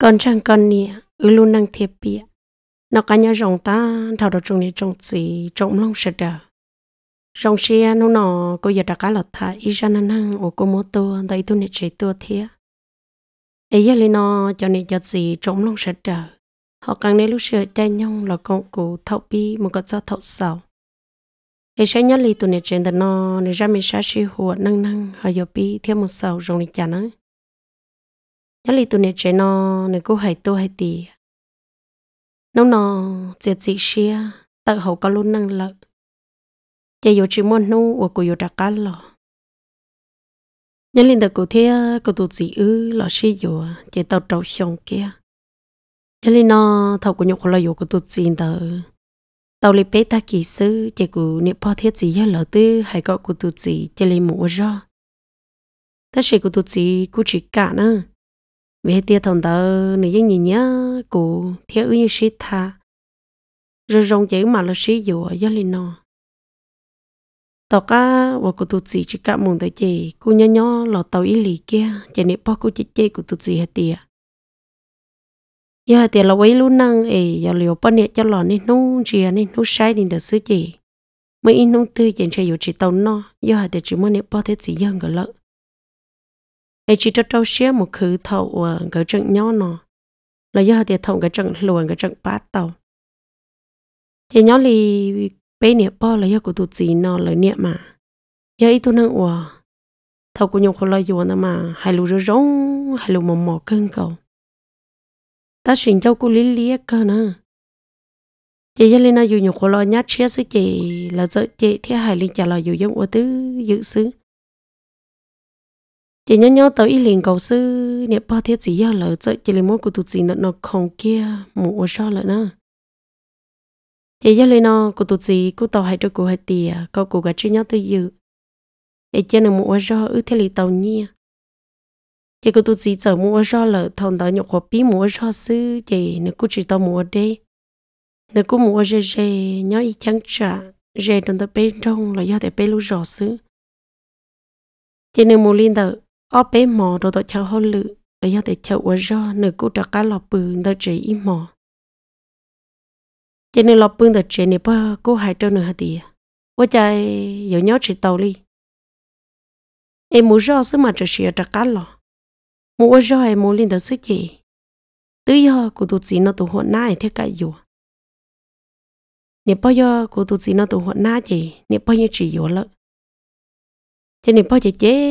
con chẳng con nè ư luôn năng thiệp bịa nó cá nhau rồng ta thảo đầu trong này trồng gì, trồng long sệt đờ rồng xe nó nọ cô giờ đặt cá lọt thả y ra năng năng ô cô mô tô đây tôi nè chạy tua thiệt ấy giờ lên nó cho nè giờ gì trồng long sệt đờ họ càng nè lúc sửa chạy nhau là con cụ thấu bi một con sao thấu sầu ấy sẽ nhớ li tụi nè trên đó nó nè ra mình sẽ suy hùa năng năng họ giờ bi thêm một sầu rồng này chả nữa nhớ li tụi nè chơi nó nè cô hay tôi hay tì nó nó chị chị xia tự hậu có luôn năng lực chạy vô chỉ muốn nu và cô vô đặc cá lọ nhớ li được cô thế cô tụi chị ư lọ xí yêu chạy tàu trâu xong kia nhớ li nó thầu cô nhục khổ là vô cô tụi chị tờ tàu li bé ta kỳ sư chạy cô nè po thiết chị nhớ lỡ tư hay có cô tụi chị chạy li mũ ra ta sẽ cô tụi chị cô chỉ cả nữa về tia thằng đó nữ dân nhìn nhớ cụ thiếu ưu sĩ tha rồi rong chỉ mà là sĩ dù ở gia đình nó tàu cá và cụ tụt gì chỉ cả mùng tới chị cụ nhỏ nhỏ lò tàu ý lì kia chạy nếp bao cụ chị chị cụ tụt gì hết tia giờ tia là quấy luôn năng ấy giờ liệu bao nhiêu cho lò nên nung chia nên nung sai nên được sứ chị mấy in nung tươi chạy chạy dù chỉ tàu nó giờ tia chỉ muốn nếp bao thế chỉ dân cả lợn ai chỉ cho trâu xía một khứ thầu cái ờ, trận nhỏ nó là do thì thầu cái trận luồn cái trận bát tàu thì nhỏ li bé niệm po là do của tụt gì nó là niệm mà Giờ ít tu năng ủa thầu của nhung khổ lo gì mà hai lù rồi rong hai lù mò mò cơn cầu ta xin cháu cô lý lý cơ nè. chị giờ linh nó dù nhục khổ lo nhát chia sứ chị là sợ chị thế hài linh trả lời dù giống ô tứ dự xứ chị nhớ nhớ tới liền cầu sư nè ba thiết chỉ giao lỡ chơi chị lấy mối của tụi chị nó nó không kia mua ở sao lỡ nữa chị giao lấy nó của tụi chị của tàu hay cho của hay tìa câu của gái chơi nhớ tới dự chị chơi nó mua ở sao ư thế lì tàu nhia chị của tụi chị chở mua ở sao lỡ thằng đó nhục hộp bí mua ở sao sư chị nó cũng chỉ tàu mua đi đây nó cũng mũ ở rề rề nhớ ý chẳng trả rề trong tờ bên trong là do tại bên lũ rõ sư chị nên mua liên tờ ở bé mò đồ tao cháu hôn lự ở giờ để cháu ở do nửa cú trà cá lọ bừng tao chỉ im mò cho nên lọ bừng tao chỉ nè ba cú hai trâu nửa hạt tiền quá chạy giờ nhớ chỉ tàu đi em muốn do sức mà chỉ chỉ trà cá lọ muốn ở do em muốn lên tao sức gì tự do của tụi chị nó tụi họ nai thế cả dù nè bao giờ cô tụi chị nó tụi họ nai chị nè bao nhiêu chỉ dù lợ cho nè bao giờ chế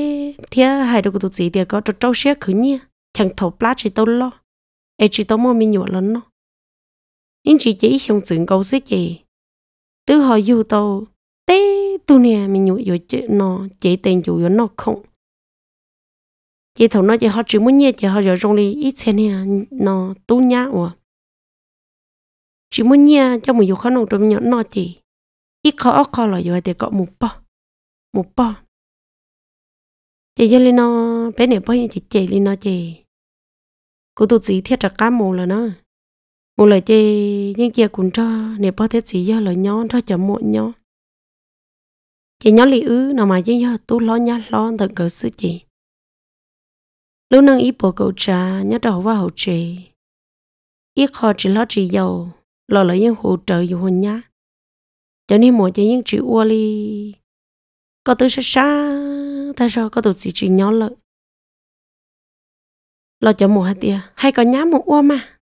thế hai đứa tụi gì thì có trâu trâu xe cứ nhỉ chẳng thầu plát chỉ tao lo ai chỉ tao mua mình nhọ lớn nó nhưng chỉ chỉ không chừng câu xích gì từ họ yêu tao té tụi nè mình nhọ rồi chứ nó chỉ tên chủ rồi nó không chỉ thầu nó chỉ họ chỉ muốn nhẹ chỉ họ rồi trong đi ít xe nè nó tu nhá ủa chỉ muốn nhẹ cho mình yêu khó nông trong nhỏ nó chỉ ít khó khó là rồi thì có một bò một bò chị giờ lên nó bé này bao nhiêu chị chị lên nó chị cô tụt gì thiết ra cá mù là nó mù là chị nhưng chị cũng cho này bao thiết gì giờ là nhón cho chậm muộn nhón chị nhón lì ứ nào mà chứ giờ tu lo nhá lo thật cỡ sự chị lúc nâng ý bộ cậu trà nhớ đầu vào hậu trì ý khó chỉ lo chỉ giàu lo lấy những hỗ trợ dù hồn nhá cho nên mỗi chỉ những chị ua li có tôi sẽ xa ta sao có tôi gì chỉ nhỏ lợi lo cho mùa hai tia hay có nhám mùa uo mà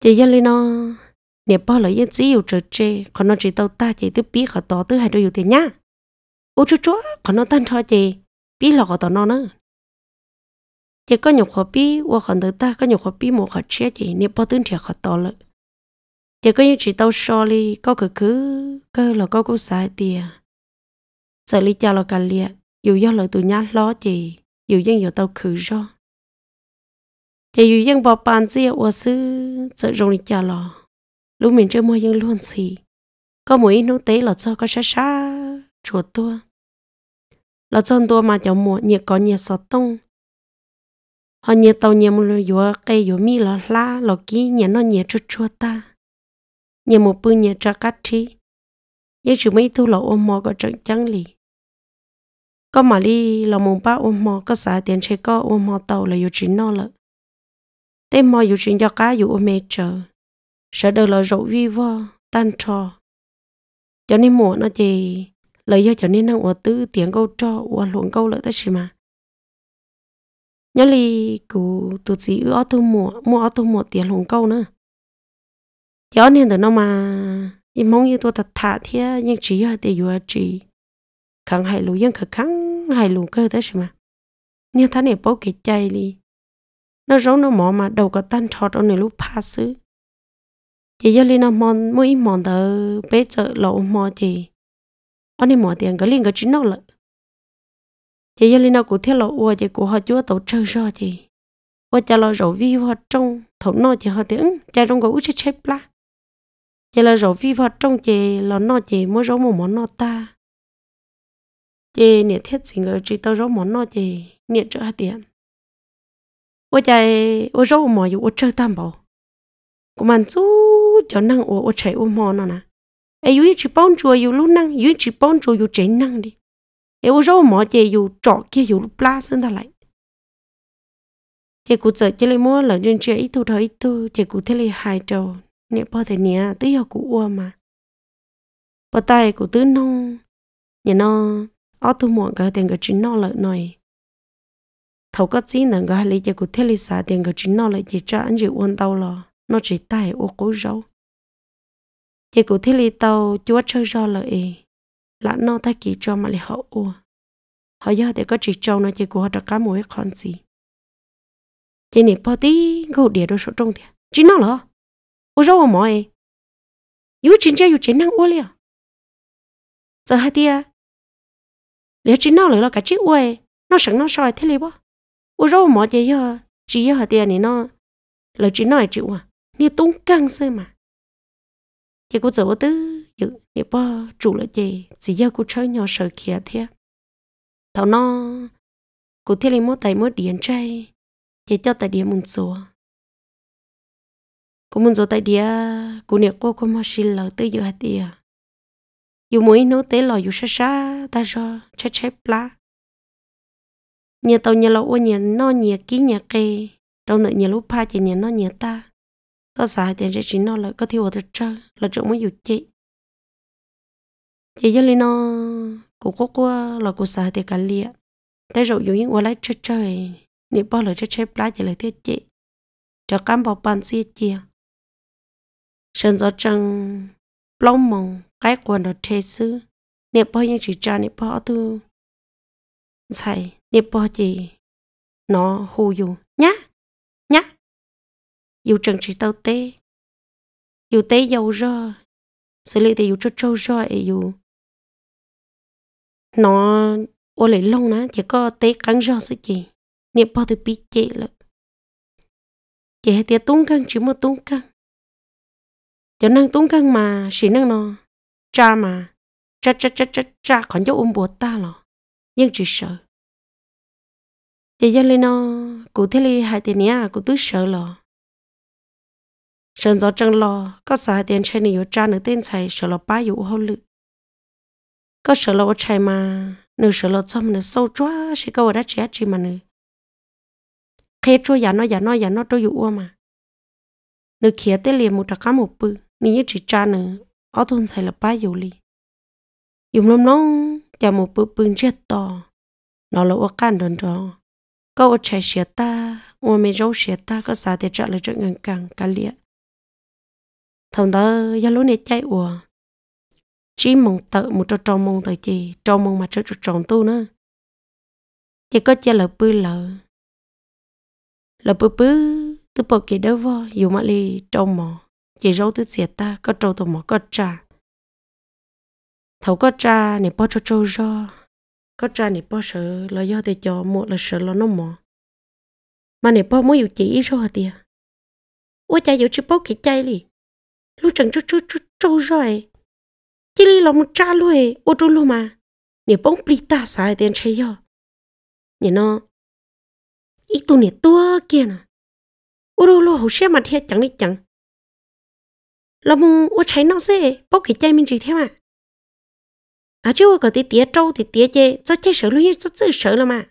chị dân lên nó nè bao lời yên chỉ yêu trở chê còn nó chỉ tàu ta chỉ tiếp biết họ tỏ tới hai đôi yêu tiền nhá ô chú chú còn nó tan cho chị biết lọ họ tỏ nó nữa chị có nhục khỏi bí uo còn tới ta có nhục khỏi bí một khỏi chê chị nè bao tương thiệt khỏi tỏ lợi chị có những chỉ tàu so li có cứ cứ cơ là có cô sai tiền sợ lý cho là cả liệt dù do lời tụi nhát lo chị dù dân dù tao khử cho, chị dù dân bỏ bàn gì ở sư sợ rồng lý cho là lúc mình chưa mua dân luôn xì, có mỗi nụ tế là cho có xa xa chuột tua là chân tua mà cháu mua nhiệt có nhiệt sọt tông họ nhiệt tàu nhiệt một lúa cây lúa mi là la là kí nhiệt nó nhiệt chua chua ta nhiệt một bữa nhiệt cho cắt chi nhưng chỉ mấy thu là ôm mò có trận trắng lì có mà đi là mùng ba ôm mò có xả tiền chơi có ôm mò tàu là yêu chuyện nó lợ tên mò yêu chuyện cho cá yêu ôm mẹ chờ sợ đời là rượu vi vo tan trò cho nên mùa nó gì lời do cho nên năng ở tư tiền câu cho ở luận câu lợi tất gì mà nhớ li cụ tụt gì ở tư mùa mua ở tư mùa tiền luận câu nữa cho nên từ nó mà im mong như tôi thật thà thế nhưng chỉ là để yêu chỉ khẳng hay lù dân khẳng khẳng hai lù cơ thế mà như thế này bố kể chay đi nó rấu nó mỏ mà đầu có tan trọt ở này lúc pha xứ chị giờ lên nó mòn mỗi mòn thở bé chợ lộ mò chị ở này mò tiền cái liền cái chín nó lợ chị giờ lên nó cũng theo lộ ua chị cũng họ chúa tổ chơi rồi chị qua chả lo rổ vi vào trong thổ nó chị họ tiếng chả trong gấu chết chết chép la chả lo rổ vi vào trong chị lo nó chị mới rổ một món nó ta chị nè thiết gì người chị tao rau món nó chị nè chợ hạt tiệm ô chạy ô rau mò dù ô chơi tam bảo cũng mang chú cho năng ô ô chạy ô mò nó nè ai yêu chỉ bông chùa yêu lúc năng yêu chỉ bông chua, yêu chén năng đi ai ô rau mò chị yêu trọ kia yêu lúc la sơn ta lại chị cụ sợ chị lấy mua lợn trên chị ít thôi ít thôi chị cụ thế lấy hai trâu nè bao thế nè tới giờ cụ ua mà bao tay cụ tứ nông nhà nó ở tu muộn cái tiền cái chính nó lợi này thầu có chỉ nâng cái lý giải của thiết lý xã tiền cái chính nó lợi chỉ cho anh chị uốn tàu lo nó chỉ tay ô cố râu chỉ của thiết lý tàu chúa chơi do lợi là nó thay kỳ cho mà lại họ ua họ do thì có chỉ trâu nó chỉ của họ đã cá mối con gì chỉ nè bỏ tí gấu đĩa đồ số trong thì chỉ nó lo ua rau mà mỏi yếu chính chơi yếu chính năng ua liền giờ hai tia lẽ chỉ nó là cả chiếc quê nó sẵn nó soi thế li bao u rồi mỏ gì giờ chỉ giờ tiền này nó lời chỉ nói chịu à ni tung căng xơ mà chị cũng 走 tư dự ni bao chủ là chị chỉ giờ cũng chơi nhỏ sợ kia thế thảo nó cũng thế li mỗi tay mỗi điện chơi chị cho tay điện một số cũng muốn sủa tay địa cũng niệm cô có mà xin lời tới giờ hạt tiền dù mỗi nấu tế lò dù sa sa ta cho chép chép lá nhà tàu nhà ô nhà nó nhà ký nhà kê trong nội nhà lúc pa chỉ nhà nó nhà ta có xài tiền sẽ chỉ nó là có thiếu ở thực chơi là chỗ mới dù chị chị cho lên nó cụ quốc qua là cụ xài thì cả liệt thế rồi dù những qua lấy chơi chơi nếu bao lời chơi chơi lá chỉ là thiết chị cho cam bảo bàn xia chia sơn gió trăng plong mong cái quần nó thế chứ nếp bao như chỉ cho nếp bao tu sai nếp bao gì nó hù dù nhá nhá dù chẳng chỉ tao tê dù tê dầu ra xử lý thì dù cho trâu ra dù nó ô lại lông nó chỉ có tê cắn ra sự gì nếp bao thì bị chị lắm chị hết tiệt tung căng chỉ một tung căng cho năng tung căng mà chỉ năng nó cha mà cha cha cha cha cha còn dấu ôm bùa ta lọ nhưng chỉ sợ chị dân lên nó cụ thế li hai tiền nhá cụ tứ sợ lọ sơn gió trăng lò có sợ hai tiền trên này yếu cha nữa tên thầy sợ lọ ba yếu hậu lự có sợ lọ chạy mà nửa sợ lọ trong nửa sâu chóa sẽ câu đã trẻ chỉ mà nửa khi chua giả nó giả dạ nó giả dạ nó trôi yếu mà nửa khía tê liền một đặc cá một bự nửa chỉ cha nửa ở thôn xài là ba dù lì dùng lắm nóng chả một bữa bưng chết to nó là ô can đòn tròn có ô chạy xìa ta ô mê râu xìa ta có xả để trả lời trận ngân càng cả lịa thằng đó giá lúc này chạy ủa chỉ mong tự một trò tròn mong tự chỉ tròn mong mà chơi trò tròn tu nữa chỉ có chơi lợ bư lợ lợ bư bư tôi bỏ kia đâu vào dù mà li tròn mò chỉ râu tư diệt ta có trâu tổ mỏ có trà thầu có trà này bao cho trâu do có trà này bao sợ là do thì cho một là sợ là nó mỏ mà này bao mới yêu chỉ râu hả tiệt ôi cha yêu chỉ bao kỹ chay li lúc chẳng chút trâu chút trâu rồi chỉ li lòng trà luôn ô trâu luôn mà này bông bì ta sai tiền chơi yo nhìn nó ít tu này tua kia nè ô trâu lô hồ xe mà thiệt chẳng đi chẳng là mù ô cháy nó dễ bóc cái chai mình chỉ thế mà à chứ có tí tía trâu thì tía chê cho chê sợ luôn cho tự sợ là mà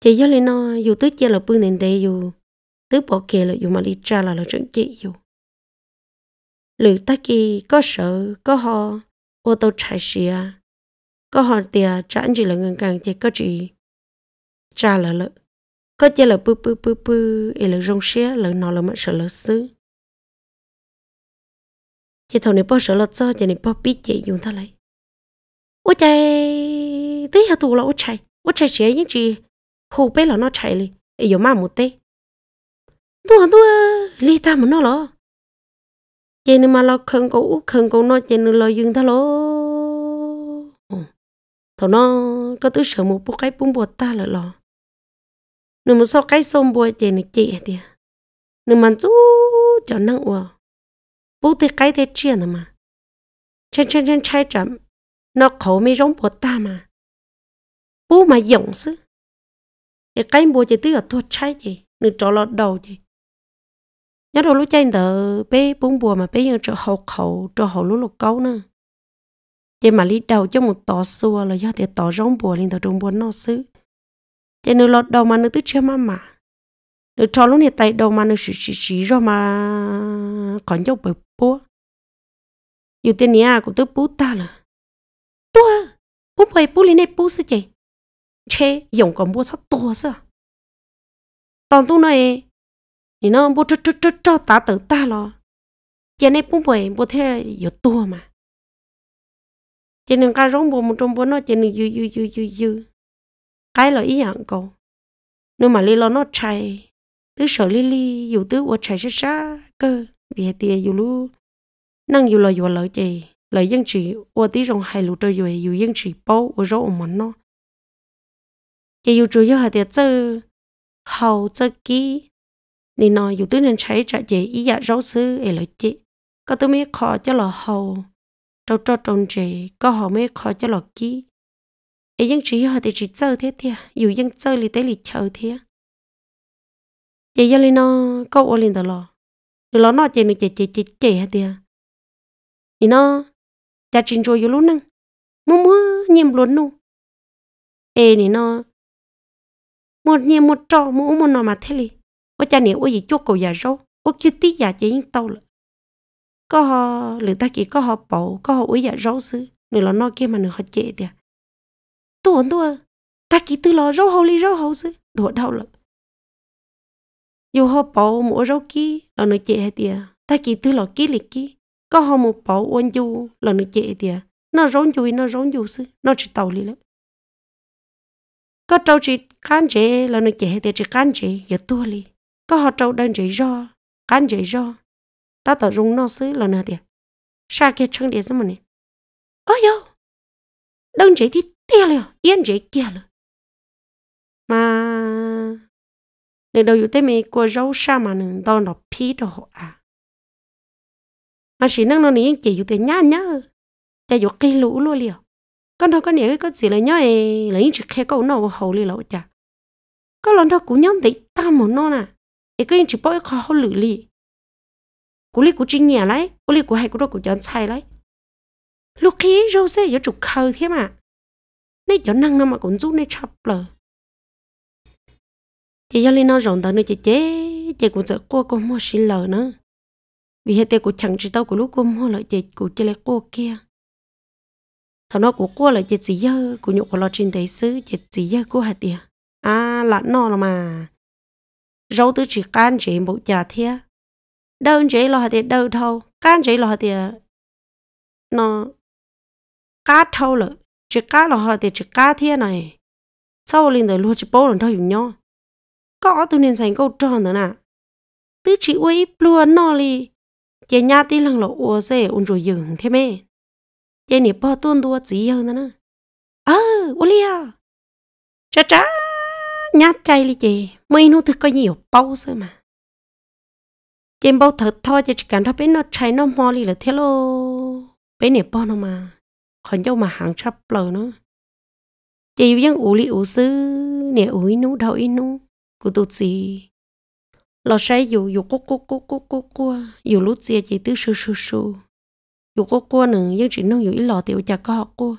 chị cho lên nó dù tứ chê là bưng nền đây dù tứ bỏ kề là dù mà đi trả là là chuyện chị dù lữ ta kỳ có sợ có ho ô tô chạy xì à có ho tía chỉ là ngân càng chê có chỉ trả là lợ có chê là bư bư bư bư ấy là rong xe là nó là mất sợ là xứ chị thầu này bỏ sợ lọt cho chị này bỏ biết chị dùng ta lấy ô chạy tí hả tù là ô chạy ô chạy sẽ những chị hồ bé là nó chạy đi ấy giờ mà một tê tua tua li ta mà nó lọ, chị này mà lo khẩn cố khẩn cố nó chị này lo dùng ta lo thầu nó có tứ sợ một bộ cái bún bột ta là lọ, nếu mà so cái xôm bùa chị này chị thì nếu mà chú cho năng uổng bố thì cái thế chia nè mà chân chân chân chai chậm nó khổ mi rong bột ta mà bố mà dòng sư cái cái bố chỉ tí ở thua chai gì nửa trò lọt đầu gì nhớ đồ lúc chay đỡ bé bún bùa mà bé như trợ hậu khẩu trợ hậu lúc lục câu nữa chỉ mà lý đầu cho một tỏ xua là do thì tỏ rong bùa lên tỏ rong bùa nó xứ chỉ nửa lọt đầu mà nửa tức chưa mà mà nửa trò lúc này tay đầu mà nửa chỉ chỉ chỉ rồi mà còn dốc bực ủa, pua. nhà cũng con tu ta là. Tua, bố phải à, bố lên bố sẽ chạy. Che, dòng con bố sao tua sao. Tòn tu này, thì nó bố cho cho cho cho ta tự ta lo. Giờ này bố phải bố thế yo tua mà. Chỉ nên cái rong bố một trong bố nó chỉ nên yu yu yu yu yu. Cái là ý dạng cầu. Nếu mà li lo nó chạy, tứ sợ li li, dù tứ ở chạy sẽ xa cơ vì tia dù lú năng dù lời dù lời chị lời dân chỉ ô tí rong hai lú chơi dù dù dân chỉ bao ô rô món nó chị dù chủ yếu hạt tiệt chơi hầu chơi ký, nên nó dù tứ nên cháy trả chị ý dạ rau sư ấy lời chị có tứ mấy khó cho là hầu trâu trâu trông chị có họ mấy khó cho là kỹ ấy dân chỉ hạt tiệt chỉ chơi thế thiệt dù dân chơi lì tế lì chơi thiệt chị giờ lên nó câu ô lên đó lo rồi nó nói chị nó chị chị chị chị hết tiệt thì nó cha chín chua vô luôn nè mua mua nhiệm luôn nu ê thì nó một nhiệm một trò mua mua nó mà thế li ô cha nè ô gì chua cầu già râu ô kia tí già chơi yên tàu lợ có họ lửa ta kì có họ bầu có họ ô già râu xứ nữa là nó kia mà nữa họ chệ tiệt tuần tuần ta kì từ lo râu hầu li râu hầu xứ đùa đau lợ dù họ bỏ mua rau kí là nó chạy hết tiệt ta chỉ thứ là kí lịch kí có họ một bỏ uống du là nó chệ tiệt nó rốn dù nó rốn dù sư nó chỉ tàu liền lắm có trâu chỉ cán chế là nó chạy hết tiệt chỉ cán chế giờ tua liền có họ trâu đơn chạy do cán chế do ta tờ rung nó sư là nó tiệt sao kia chân địa sao mà nè ơi yo đơn chạy thì tiêu liền yên chạy kia rồi nên đầu yếu tế mê của râu sa mà nâng đo nó phí đồ hộ à mà chỉ nâng nó ní chỉ yếu tế nhá nhá chả yếu cây lũ luôn liều con nó có nhớ có gì là nhớ ấy lấy chỉ khe câu nào hậu li lậu chả có lần đó cũng nhớ thấy ta một nó nè, ấy cái chỉ bỏ khó hậu lử li cú li cú chính nhà lấy cú li cú hay cú đó cú chọn sai lấy lúc khi râu xe yếu chụp khờ thế mà nên chọn năng nó mà cũng giúp nên chập lời chị giáo linh nói rằng tới nơi chị chế chị cũng sợ cô cô mua xin lờ nữa vì hết tiền của chẳng chỉ tao của lúc cô mua lại chị của chị lại cô kia thằng nó của cô là chị gì giờ, của nhục của lo trên thấy xứ chị gì giờ của hạt tiền à là nó là mà rau tứ chỉ can chỉ bộ trà thế, đâu chỉ lo hạt tiền đâu thâu can chỉ lo hạt tiền nó cá thâu lợ chỉ cá lo hạt tiền chỉ cá thế này sau linh đời luôn chỉ bố lần thôi nhau có từ nên sành câu tròn nữa nè tứ chỉ uy plua nò li chị nhà tí lăng lộ ua dễ un rồi dừng thế mẹ chị nỉ bò tuôn đua chỉ hơn nữa nè ờ ua lia à. chá chá nhát chay li chị mày nu thực có nhiều bao sơ mà chị bao thật thôi chị chỉ cảm thấy nó chạy nó mò li là thế lô bên nỉ bò nó mà còn đâu mà hàng chắp lờ nữa chị vẫn ủ li ủ sư nè ủ nu đâu inu cô tụ gì lò say dù dù cúc cúc cúc cúc cúc cua dù lút chia chỉ tứ su su su dù cúc cua nữa nhưng chỉ nông dù ít lò tiểu chả có học cua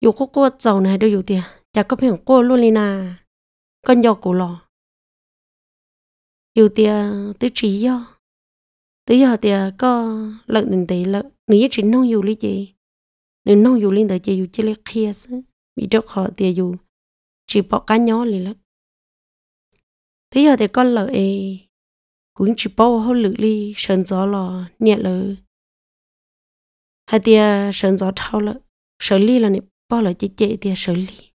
dù cúc cua giàu này đâu dù tiền chả có phiền cua luôn đi nà con do cụ lò dù tiền tứ trí do tứ giờ tiền có lợn đình tỷ lợn nếu chỉ nông dù lý gì nếu nông dù liên tới chỉ dù chỉ lấy kia chứ bị tróc họ tiền dù chỉ bỏ cá nhỏ liền lợn thế giờ thì con lỡ ấy cũng chỉ bao hậu lử li sơn gió lò nhẹ lử hai tia sơn gió thao lợ sơn li là nè bao lỡ chế chế tia sơn li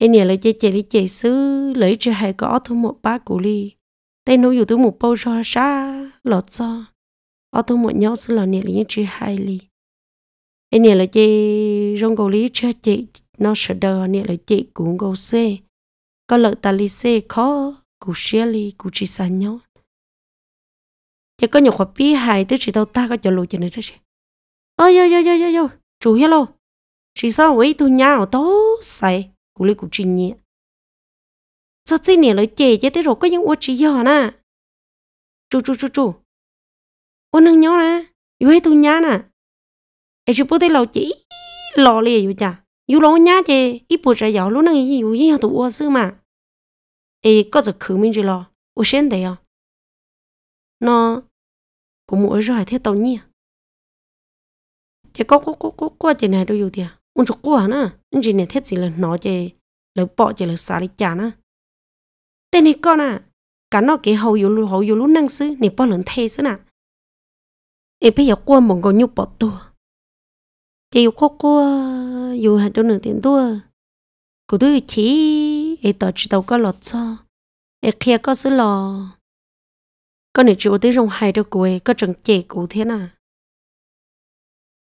em nhẹ lỡ chế chế li chế xứ lấy cho hai có thu một ba củ li tay nấu dù thứ một bao cho xa lọt cho ở thu một nhau xứ là nhẹ li chưa hai li em nhẹ lỡ chế rong cầu li cho chế nó sợ đờ nhẹ lỡ chế cũng cầu xe có lợi ta li xe khó cụ xe li cụ chỉ xa nhau chỉ có nhiều khoa bí hài tức chỉ tao ta có cho lùi cho nên tới chị ơi yo yo yo yo yo chủ hiếu lô chỉ sao với tôi nhau tố xài cụ li cụ chỉ nhẹ cho xin nè lời chè chứ tới rồi có những ô chỉ giờ nè chú chú chú chú ô nâng nhó nè yêu hết tôi nhá nè em chụp bố tới lầu chỉ lò lì liền vậy chả 有老伢的，一不着摇路那个有银行的卧室嘛。哎，搞着口面去了，我现得呀。那，我们儿子还贴到你，这搞搞搞搞搞这呢都有的，我做过呢，你这呢贴起了拿这，了包这了啥的家呢？但你搞呢，干那给后有路后有路弄事，你不能贴是呢？哎，不要过门个牛包多。chỉ có cô dù hạt đâu nửa tiền tua cô tôi chỉ ấy tỏ chỉ tàu có lọt cho ấy kia có sữa lò có nửa chịu tới rong hai đâu cô có chẳng chè cụ thế nào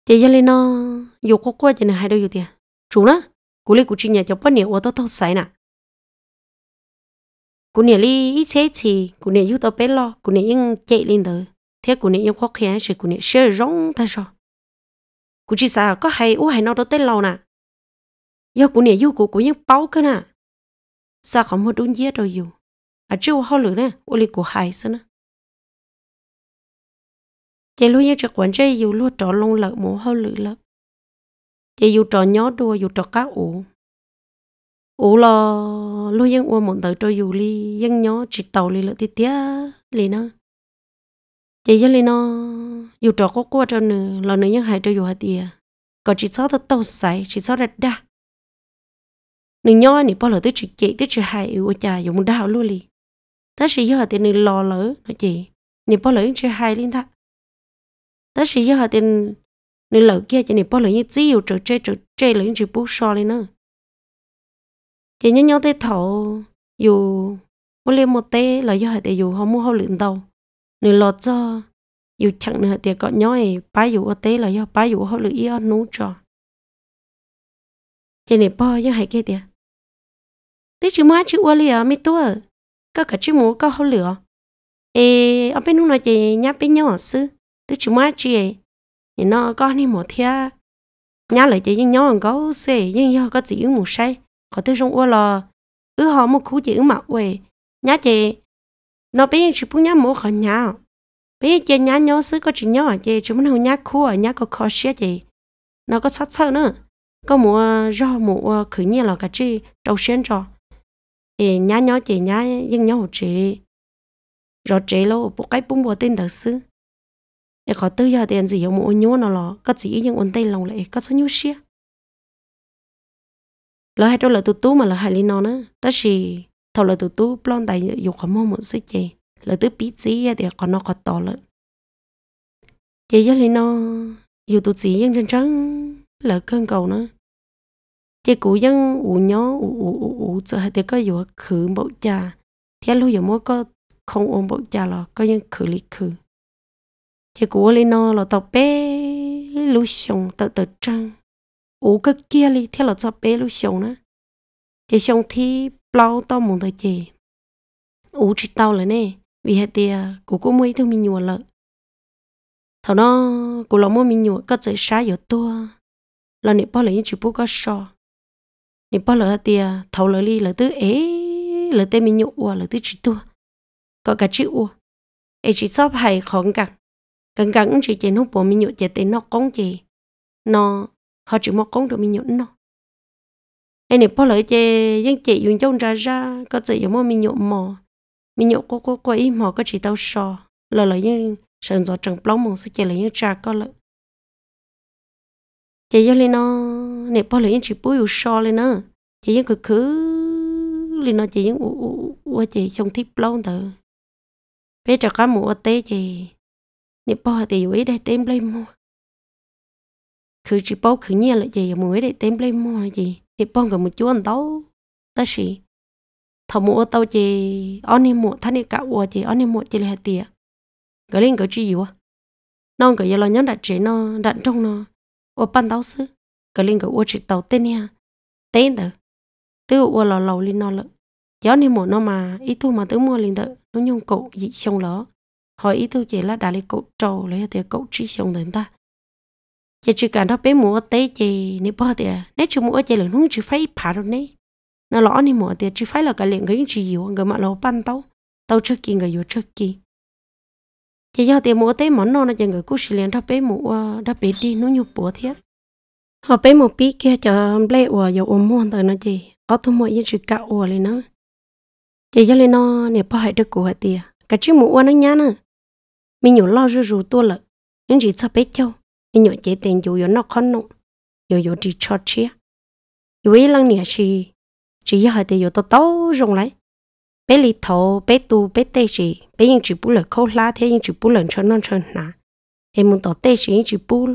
chị gia lên nó dù có cô chị này hai đâu dù tiền chủ nó cô lấy cô chị nhà cho bắt nhiều ô tô thâu sai nè cô nhà li, ít chế thì cô nhà yêu tao bé lo cô nhà yên chạy lên tới thế cô nhà yêu khó khăn sẽ cô nhà sẽ rong thay sao cú chỉ sao có hay u hay nó đó tên lâu nè do cú nè yêu cú cú nhưng bao cơ nè sao không muốn đúng dễ đâu yêu à chưa hoa lửa nè u li cú hay sao nè chị luôn như trực quan chơi yêu luôn trò lông lợn mũ hoa lửa lợn chị yêu trò nhỏ đùa yêu trò cá ủ ủ lo luôn yên u một tới trò yêu li yên nhỏ chỉ tàu li lợn tít tía li nè chị yên li nó dù trò có qua cho nữ là nữ nhân hại cho dù hạt tiền chỉ sao thật tàu sải chỉ sao đặt đa nữ nhoi nữ bao lỡ tới chỉ chị tới chỉ hại yêu cha dù muốn luôn lì ta chỉ giờ tiền nữ lo lỡ nó chỉ nữ bao lỡ chỉ hại lên ta ta chỉ giờ tiền nữ lỡ kia chỉ nữ bao lỡ như chiều trở chơi trở chơi lỡ chỉ bút so lên nữa chỉ nhớ nhớ tới thầu dù muốn lên một té là do hạt tiền dù không muốn hao luyện đâu nữ lo cho dù chẳng nữa thì có nhói ba dù ở tế là do ba dù họ lưỡi ở nú cho. cho này bao giờ hay cái tiệt tế chữ mua chữ uo lìa mi tua có cả chữ mũ có họ lửa ê ở bên nú nói chị nhá bên nhỏ sư tế chữ mua chị ấy nó có ni một thia nhá lại chị nhưng còn có xe nhưng do có chữ mũ say có tế trong uo lò ứ họ một khu chữ mà quê nhá chị nó bên chữ bún nhá mũ khỏi nhau bây giờ nhá nhau xứ có chuyện à gì chúng nó nhá khu ở nhá có khó xé gì nó có sát sâu nữa có mua do mua ờ, khử nhẹ là cái chi đầu xuyên cho thì nhá nhau chỉ nhá nhưng nhau chỉ rồi chỉ lâu bộ cái bún bò tên thật sự để có tư giờ tiền gì hiểu mua nhúa nó là có chỉ nhưng ổn tay lòng lại có sao nhúa xia lời hai đôi lời tụt tú mà lời hai lý nó nữa tất chỉ thầu lời tụt tú plon tại dục khó mua một sức gì lỡ tới bí chí thì có nó có to lắm chị với lại nó dù tụi chị dân trên trắng lỡ cơn cầu nữa chị cụ dân ủ nhó ủ ủ ủ ủ sợ hạt thì có dù khử bộ cha thì lúc giờ mỗi có không ôm bộ cha là có những khử lý khử chị cụ lên nó là tàu bé lúc sống tờ tờ trăng ủ cái kia đi theo là cho bé lúc sống nữa chị sống thì bao tao muốn tới chị ủ chỉ tao là nè vì hệ tia cô cũng mới thương mình nhùa lợ thằng nó cô lòng mua mình nhùa có chạy xa yếu tua là bỏ bao những chụp bút có sò nị bao lỡ tia thấu lỡ ly lỡ tư ế lỡ tê mình nhùa lỡ tư chỉ tua có cả chữ ua ê chỉ shop hay khổng cẳng cẳng cẳng chỉ chỉ nó bộ mình nhùa chỉ tên nó cống chỉ nó họ chỉ một cống được mình nhùa nó em nị bỏ lỡ chê dân chị dùng trong ra ra có chạy yếu mua mình nhùa mò mình nhậu cô cô cô ý mò có chỉ tao sò lời lời những sờn gió chẳng plong mong sẽ chạy lại những trà có lợ chạy ra lên nó nè bao lời những chỉ búi u sò lên nó chạy những cực khứ lên nó chạy những u u u chị trong thích plong tờ bé trà cá mua ở tê chạy nè bao thì u ấy đây tem lấy mua cứ chỉ bao cứ nhẹ lại chị mù ấy đây tem lấy mua là gì nè bao cả một chú anh tao ta xì thọ mua tàu chị anh em mua thằng em cả ua chị anh em mua chị là tiệt, cái linh cái chi gì quá nó cái giờ lo nhớ đặt chế nó đặt trong nó ua ban đầu sư cái linh cái ua chỉ tàu tên nha tên đó tự ua là lầu linh nó lợ gió nên mua nó mà ít thu mà tự mua linh tự nó nhung cụ dị xong lỡ hỏi ít thu chỉ là đã lấy cụ trầu lấy tiệt cụ chỉ xong đến ta chỉ chỉ cần đó bé mua tê chỉ nếu bao tiệt, nếu chỉ mua chỉ là nó chỉ phải phá rồi nấy nó lõ ni mỏ tiệt chứ phải là cái liền gánh chỉ yếu người mà lỗ ban tao tao trước kia người yếu trước kia chỉ do tiền mua tế món nó là chỉ người cú xì liền đáp bé mua ờ, đã bé đi nó nhục búa thiệt họ bé một pí kia cho lệ ủa giờ ôm muôn tới nó gì ở thu mua yên chỉ cạo ủa lên nó chỉ do lên nó nè bao hại được của hại tiệt, cái chữ mua nó nhá nữa mình nhổ lo rú rú tua lợ những gì sao bé châu mình nhổ chế tiền dù nó khó nụ dù dù đi cho chia dù ấy lăng nè chỉ chỉ giờ thì tôi tao rong lại bé lì thầu bé tu bé tê chỉ bé những chỉ bù lợn khâu lá thế những chỉ bù lợn chân non chân nà em muốn tao tê chỉ những chỉ bù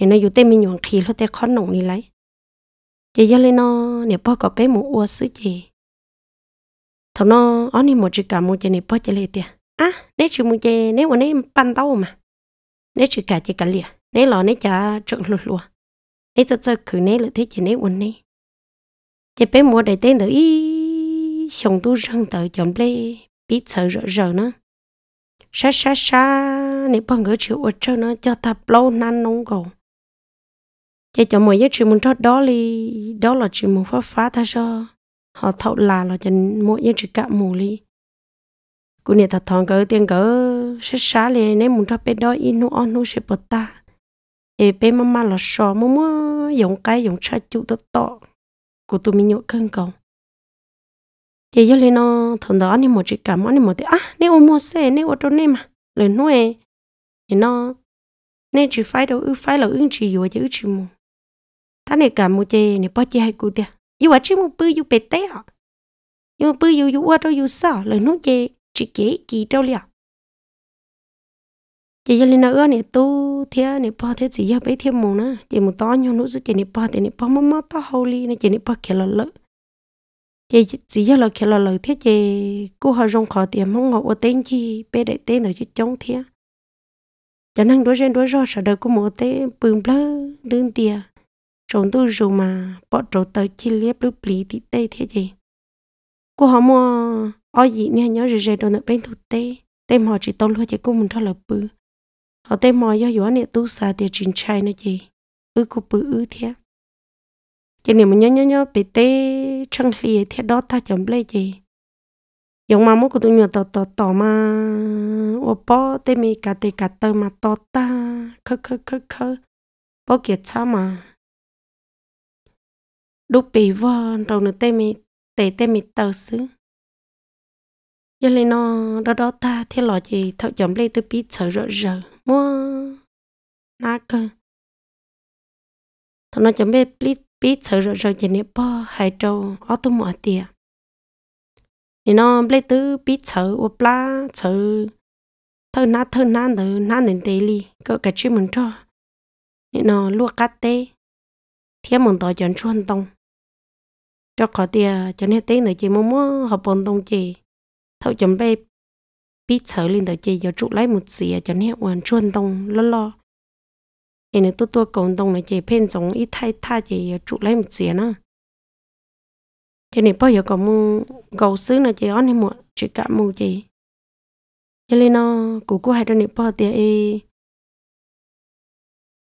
em nói yêu tê mình nhọn khí lo tê khó nồng đi lại. chỉ giờ lên nó nè bao có bé muốn uo sứ gì thằng nó ở nè một chỉ cả một chỉ nè bao chỉ lệ tiệt à nếu chỉ một chỉ nè วัน nè pan tao mà nếu chỉ cả chỉ cả lìa nếu lo nếu chả trộn lùa lùa nếu chơi chơi cứ nếu lợi thế chỉ nếu quần nè chỉ bé mua để tên tự ý xong tu răng tự chọn lấy biết sợ rỡ rỡ nó sa sa sa nếu bằng người chịu ở chơi nó cho ta lâu nan nông cổ chỉ cho mọi giấc chuyện muốn thoát đó li đó là chuyện muốn phá phá ta sao họ thấu là là chân mỗi giấc chuyện cạm mù li cô nè thật thằng cỡ tiền cỡ sa sa li nếu muốn thoát bé đó in nó on nó sẽ bớt ta thì bé mama là sò mua mua dùng cái dùng sa chịu tất tọ cô tôi mình nhộn cân cầu chị giờ lên nó thằng đó nên một chị cảm ơn nên một tí à nên ôm một xe nên ôm trốn nên mà lời nuôi thì nó nên chỉ phải đâu phải là ứng chỉ vừa chứ chỉ mù ta này cảm một chị này bắt chị hay cô tiệt yêu ở chỉ một bữa yêu bệt té à nhưng mà bữa yêu yêu ở đâu yêu sao lời nuôi chị chỉ kể kỳ đâu liền chị giờ lên nữa này tu thế này pa thế chị giờ bé thêm mù nữa chị một to nhau nữa chị này pa thì này pa mắm mắm to hầu li nè chị nè pa kia lợ lợ chị chị giờ là kia lợ lợ thế chị cô họ rong khó tiền mong ngọc ở tên chi bé đại tên rồi chứ chống thế cho nên đối diện đối rồi sợ đời của một tê bừng bơ tương tiền trốn tôi dù mà bỏ trốn tới chi liếp lúc lý thì tê thế gì cô họ mua ở gì nè nhớ rồi rồi đồ nợ bên thủ tê tê mò chỉ tao luôn chỉ cô muốn thao là bự họ tê mò do dõi nè tu sa tiệt trình chai nữa chị ư cô bự ư thế chị nè mà nhớ nhớ nhớ bị tê trăng lìa thế đó ta chấm lấy chị giống mà mỗi của tụi nhỏ tò tò tò mà ô bó tê mi cả tê cả tơ mà to ta khơ khơ khơ khơ bó kiệt cha mà đúc bì vò đầu nữa tê mi tê tê mi tờ xứ giờ lên nó đó đó ta thế lọ chị thợ chấm lấy từ bí chờ rỡ rỡ mua na cơ thằng nó chẳng biết biết biết sợ rồi rồi chỉ niệm bơ hai trâu ở tu mỏ tiền thì nó lấy tứ biết sợ ô pla sợ thơ na thơ na nở na nền tê li cỡ cả chuyện mình cho thì nó luộc cá tê thiếp mình tỏ chọn chuan tông cho có tiền cho nên tê nữa chỉ mua mua học bồn tông chỉ thâu chuẩn bị bị thở lên đầu chơi giờ trụ lấy một gì cho nên hoàn chuồn tông lo lo em nữa tôi tôi còn tông này chơi phen giống ít thay thay chơi giờ trụ lấy một gì nữa cho nên bây giờ có mu cầu xứ là chơi ăn hay mua chỉ cả mu gì, cho nên nó cụ cô hai đứa này bao tiền ấy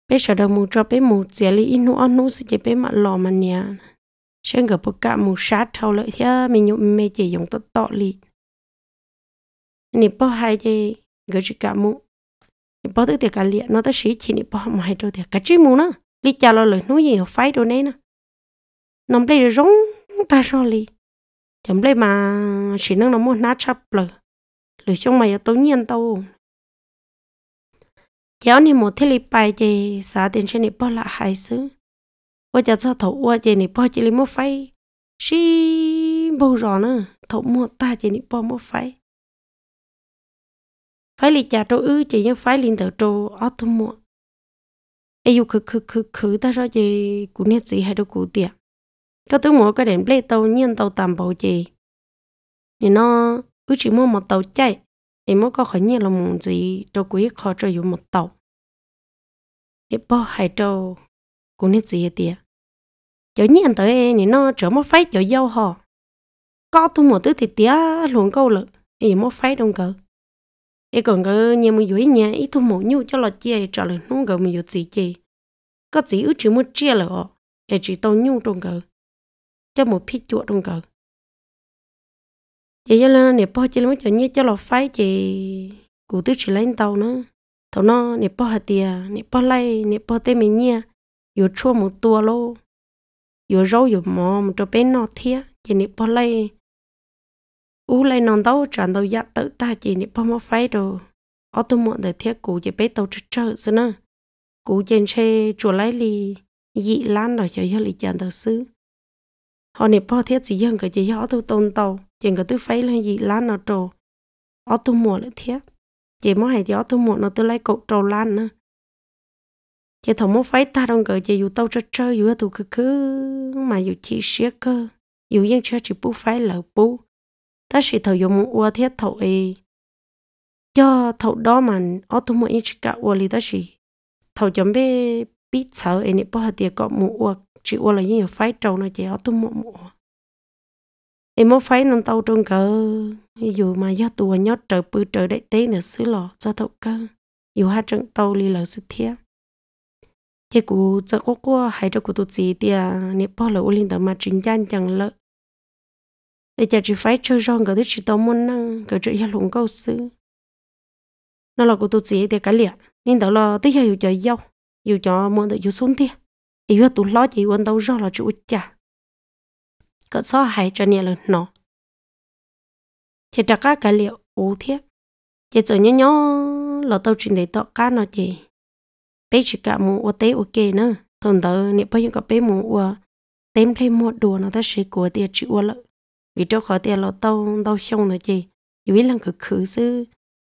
bé sợ đầu mu cho bé mu chỉ lấy ít nữa ăn nữa sẽ chơi bé mặt lò mà nè sẽ gặp bậc cả mu sát thâu lợi thế mình nhộn mê chỉ dùng tất tọ lì nị bỏ hai cái gửi chỉ cả mu nị bỏ tới tiệc cả liệt nó tới sĩ chỉ nị bỏ mà hai đôi tiệc cả chỉ mu nó lý chả lo lời nói gì họ phái đồ này nè nằm đây rồi rống ta rồi li chấm đây mà chỉ năng nó muốn nát chắp lời lời trong mày là tao nhiên tao cháu nị một thế lý bài chị xã tiền trên nị bỏ lại hai xứ qua cha cho thấu qua chị nị bỏ chỉ lý mua phái sĩ bầu rõ nữa thấu mua ta chị nị bỏ mua phái phải lì chả trâu ư chỉ nhưng phải lì tờ trâu ở thu mua ai yêu khứ khứ khứ khứ ta ra gì cú nét gì hay đâu cú tiệt các tôi mua cái đèn lê tàu nhiên tàu tạm bảo gì thì nó cứ chỉ mua một tàu chạy thì mua có khỏi nhiên là một gì trâu quý khó cho dùng một tàu để bỏ hai trâu cú nét gì tiệt chỗ nhiên tới thì nó trở mất phải chỗ dâu họ có tôi mua tới thì tía luôn câu lợ thì mua phải đông cỡ ấy còn có nhà mình dưới nhà ít thu mổ nhu cho lọt chia trả lời nó gồm nhiều gì chị có gì ước chỉ một chia là họ ấy chỉ tao nhu trong cờ cho một phi chuột trong cờ vậy cho nên nè po chỉ là cho nhé cho lọt phải chị cụ tứ chỉ lên tao nữa tao nó nè po hạt tiền, nè po lấy, nè po tê mình nhia vừa chua một tua lô vừa rau vừa mò một trò bé nó thia chị nè po lấy u lại non đâu chẳng đâu dắt tự ta chỉ nị bao mò phải đồ ở tu mượn để thiết cụ chỉ biết tàu chơi chơi xí nữa cụ trên xe chùa lấy lì dị lan rồi cho yêu lì chẳng tàu xứ họ nị bao thiết chỉ dân cái chỉ họ tu tôn tàu chẳng cái tu phái lên dị lan nào trồ ở tu mượn lại thiết chỉ mới hay gió tu mượn nó tu lấy cột trầu lan nữa chỉ thằng mốt phái ta đông cỡ chỉ dù tao chơi chơi dù tụ cứ cứ mà dù chỉ xía cơ dù dân chơi chỉ bú phái lợ bú ta chỉ thầu dùng ua thiết thấu ấy cho thấu đó mà ở thùng mỗi chiếc cả ua lì ta chỉ thấu chấm bé biết sợ ấy nè bao hạt tiền có mũ ua chỉ ua là như phái trâu nó chỉ ở thùng một mua em muốn phái nằm tàu trong cơ dù mà do tù nhót trở bự trở đại tế nữa xứ lò cho thấu cơ dù hai trận tàu lì lờ sự thiết thế cụ cho cô cô hay cho cụ tụt gì thì nè bao là ua linh tàu mà chính gian chẳng lợi để cho chị phải chơi rong cái thứ chị tao muốn năng cái chuyện nhà lùng câu xứ nó là của tôi chỉ để cái liệt nên đó là tới giờ cho dâu yêu cho muốn được yêu xuống tiền yêu cho tôi lo chị quên đâu rồi là chủ chả cỡ xóa hay cho nhẹ lên nó thì tất cả cái liệu ú thiết chị chở nhớ nhớ là tôi chỉ để tao cá nó chị bé chỉ cả mù ô tế ok nữa thằng tớ niệm bao nhiêu cái bé mù ô tém thêm một đùa nó ta sẽ của tiền chị ô lợi vì chỗ khỏi tiền lo tàu tàu xong nữa chị vì biết lần cứ khứ chứ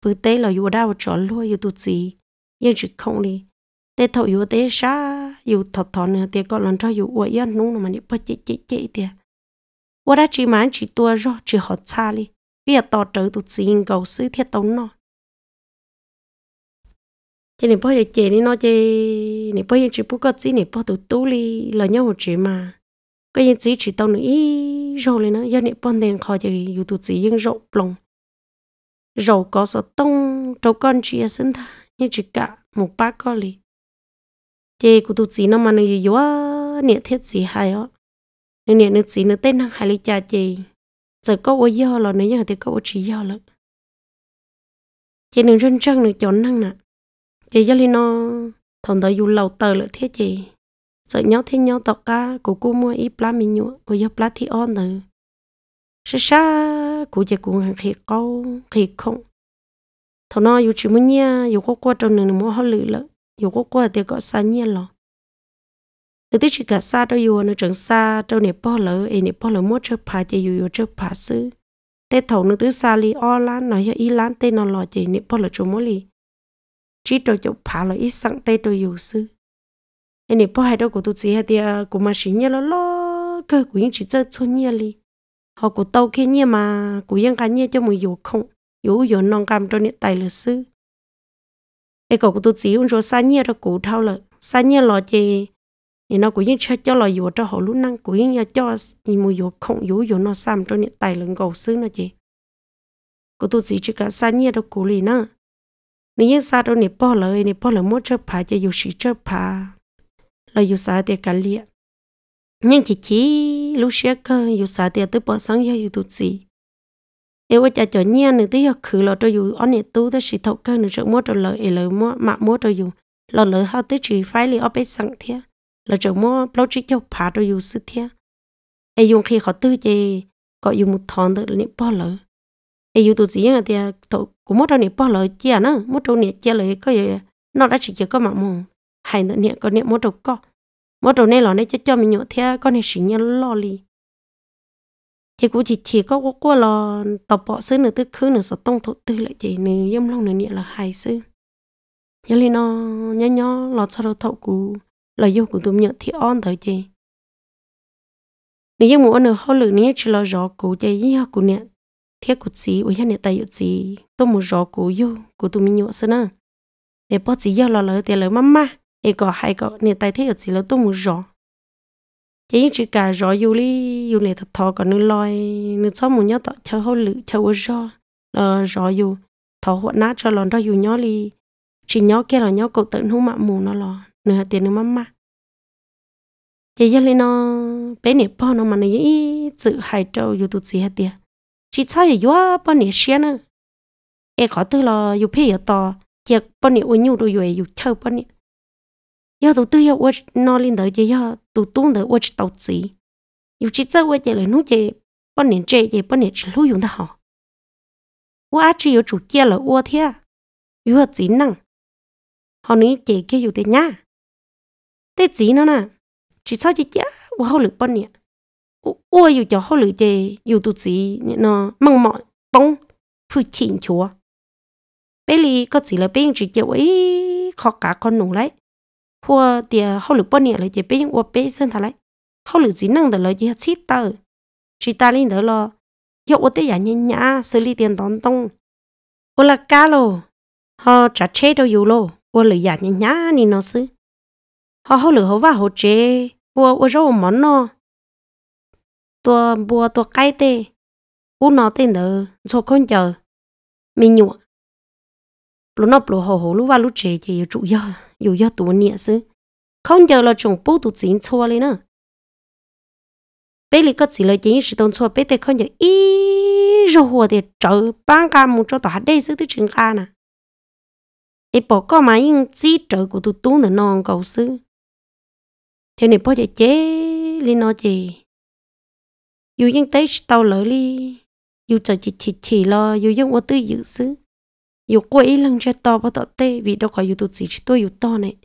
bữa tế là vừa đau trỏ lúa vừa tụt gì nhưng chỉ không đi tế thầu vừa tế xa vừa thật thọ nữa, tiền có lần cho vừa uội yên nung mà đi bắt chị chị chị tiền qua đã chỉ mang chỉ tua rồi chỉ họ xa đi bây giờ tàu trở tụt gì cầu sư thiết tàu nó chị này bao giờ chị nó chị này bao giờ chỉ bút có gì này bao tụt tu đi là nhau một chuyện mà cái những chỉ chỉ tao nữa ý rồi lên nó do niệm bọn tiền khó chơi dù tụt chỉ những rậu lòng rậu có số tông trâu con chỉ ở sân tha như chỉ cả một ba con lì chị của tụt chỉ nó mà nó dù dù niệm thiết gì hay á nên niệm nước chỉ nó tên năng hay lì cha chị, giờ có ô do là nếu như thì có ô chỉ do lắm chị đừng rên trăng được chọn năng nè chị do lên nó thằng đó dù lâu tờ lợi thiết chị sợ nhau thế nhau tộc à, ca cô cô mua ít plá mình nhựa của giờ plá thì on nữa sa sa cô giờ cũng hàng khí câu khí không thằng nó dù chỉ muốn nhia dù có qua trong này mua hoa lử lợ dù có qua thì có xa nhia lọ nếu tiếc chỉ cả xa đâu dù nó chẳng xa đâu này bỏ lỡ ấy này bỏ lỡ mua chơi phá chỉ dù dù chơi phá sư tê thầu nó tứ xa li o lan nói hiệu y lan tê nó lọ chỉ này bỏ lỡ chỗ mua li chỉ đâu chỗ phá lỡ ít sẵn tê đâu dù sư anh ấy bỏ hai đó của tôi chỉ hai tia của mà xin nhau lo cái của yên chỉ chơi chôn nhau đi họ của tàu kia nhau mà của yên cái nhau cho mình yếu không yếu yếu non cam cho những tài lực sư cái cậu của tôi chỉ uống rồi xa nhau đó cụ thao là xa nhau lo chê thì nó của yên chơi cho lo yếu cho họ lúc năng của những cho những mình yếu không yếu yếu nó sam cho những tài lực cầu sư nó chị của tôi chỉ chỉ cả xa nhau đó cụ lì nữa nếu như xa đâu nè bỏ lỡ nè bỏ lỡ mất chơi phá cho dù chỉ chơi phá là dù sao thì cả liệt nhưng chỉ chỉ lúc xưa cơ dù sao thì tôi bỏ sáng giờ dù tụt gì em có chạy chỗ nhà nữa tí học khử là cho dù anh này tu tới sự thấu cơ nữa sợ mua cho lời ấy mua mà mua cho dù là lời họ tới chỉ phải lấy ở bên sẵn thế là chỗ mua lâu chỉ cho phá cho dù sự thế em dùng khi họ tư chê có dùng một thon được những bao lời em dùng tụt gì là thì à, thấu cũng mua cho những bao lời chia nữa mua cho những chia lời có gì nó đã chỉ cho có mà mua hay nữa nè con nè mỗi đầu co mỗi đầu này lò này cho cho mình nhổ thea con này xí nhá lo li chị cũng chỉ chỉ có qua lò tập bỏ xứ nữa tức khứ nữa sợ tông thổ tư lại chị nè yếm long nữa nè là hay xứ nhớ li nó nhớ nhớ lò sao đâu thậu cú là yêu của tụi nhớ thì on thôi chị nếu như muốn nữa họ lựa nè chỉ là rõ cú chị ý họ cú nè thiết cú gì ui hết nè tay yêu gì tôi muốn rõ cú yêu của tụi mình nhớ xứ nè để bỏ chỉ yêu là lỡ tiền lỡ mắm mà ai có hay có nè tay thế ở gì tôi muốn rõ chỉ chỉ cả rõ dù lý dù này thật thọ còn loi nữa sau muốn nhớ tao chờ hậu lự chờ rõ rõ dù thọ hoạt nát cho lần đó dù nhớ li chỉ nhớ kia là nhớ cậu tận không mặn mù nó là nửa tiền nửa mắm chỉ giờ lên nó bé nè nó mà nó ý tự hại trâu dù tụt gì hết tiền chỉ sao vậy quá bao nè xe nữa em có tư là dù phê ở to chỉ bao nè uống nhiều đồ dù ấy dù chơi bao 要都都要我那领导也要都懂得我去投资，尤其在我这里弄些半年这些半年之路用的好，我阿只有主见了我天，如何技能，好你这个有点难，得技能呢，只操这家我好了半年，我我有叫好了这有都技那梦梦崩不清楚，别里个技了别人直接喂，靠家靠弄来。或的后头半年了，这边我本身他来，后头只能的了，就七到，去打领头了，要我的人人家手里点东东，我来干喽，họ trả chế đâu yêu lô, 我 lấy nhà nhà nhà ni nó xứ, họ họ lấy họ vào họ chế, 我我说我们呢，ตัวบัวตัวไก่เตะกูนอเต็นเดอโชคนเจอมีหยวกปลุนอปลุหอหูรู้ว่ารู้เจเจอยู่จุยอะ dù do tụ niệm sư không giờ là chồng bố tụ chính chua lên nữa bây giờ có chỉ là chính sự tôn bây giờ không giờ ý rồi hồ để trở bán cả một chỗ tòa đây sư tới trường ca nè ấy bỏ có mà những chỉ trở của tụ tú nữa non cầu sư thế này bao giờ chế lên nó gì dù những tới tàu lỡ đi dù chờ chỉ chỉ chỉ lo dù những ô tư dự sư yêu quê lăng cho to bao tọt vì đâu có yêu tụt gì tôi yêu to này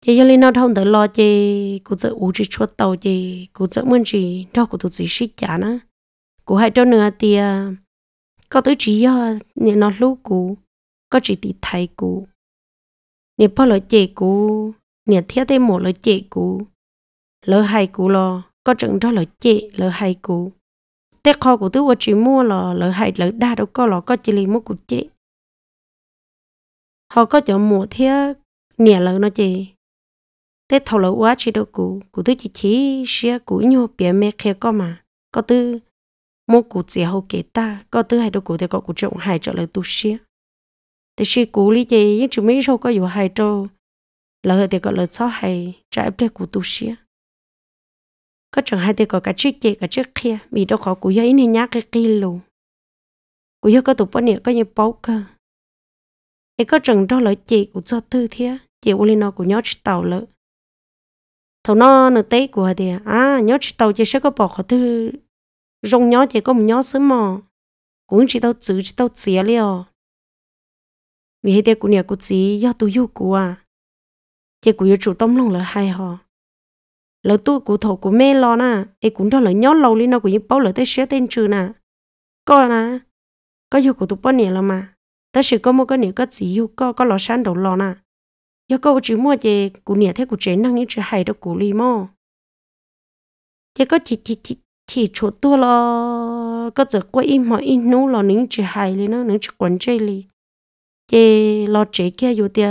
chị yêu lên nó thông tới lo chị cũng sợ uống chỉ chua tàu chị cũng sợ muốn gì đâu cũng tụt gì xí chả nữa cũng hai trâu nữa thì có tới chỉ nên nó lúc cũ có chỉ thì thầy cũ nên bao lời chị cũ nên thiết thêm một lời chị cũ lời hai cũ lo có trận đó lời chị lời hai cũ tết kho của tôi chỉ mua là lỡ hại lỡ đa đâu có là có chỉ lì mua của chị họ có chỗ mua thế nhẹ lỡ nó chị tết thầu lỡ quá chỉ đâu cũ của tôi chỉ chỉ xe cũ nhô bia mẹ kia có mà có tư mua của chị hậu kế ta có tư hai đâu cũ thì có của trọng hại cho lỡ tu xe thì xe cũ lý gì nhưng chúng mấy sau có dù hại cho lỡ thì có lỡ sao hại trái bia của tu xe có chẳng hai tay có cả chiếc chị cả chiếc kia vì đâu có cú giấy này nhá cái kia lù cú giấy có tụ bó nè có như bó cơ em có chẳng đó lời chị của cho tư thế chị của linh nó của nhớ chị tàu lợ thầu nó nửa tế của thì à nhớ chị tàu chị sẽ có bỏ khỏi tư rong nhớ chị có một nhớ sớm mà cũng chỉ tao chữ chỉ tao chia liò vì hai tay của nè của chị do tụ yêu của à chị của yêu chủ tông lòng là hai họ lỡ tu cụ thổ cụ mê lo na ấy cũng đó lỡ nhót lâu lên nó cũng những bao lỡ tới xé tên trừ nà có nà có yêu của tụi bao nè là mà ta chỉ có một cái nè có gì yêu có có lọ sẵn đầu lo nà yêu câu chỉ mua chè cụ nè thế cụ chế năng những chữ hay đó cụ li mò thế có chỉ chỉ chỉ chỉ chỗ tua lo có giờ quay im mà im nú lo những chữ hay lên nó những chữ quấn chơi li chè lo chế kia yêu tia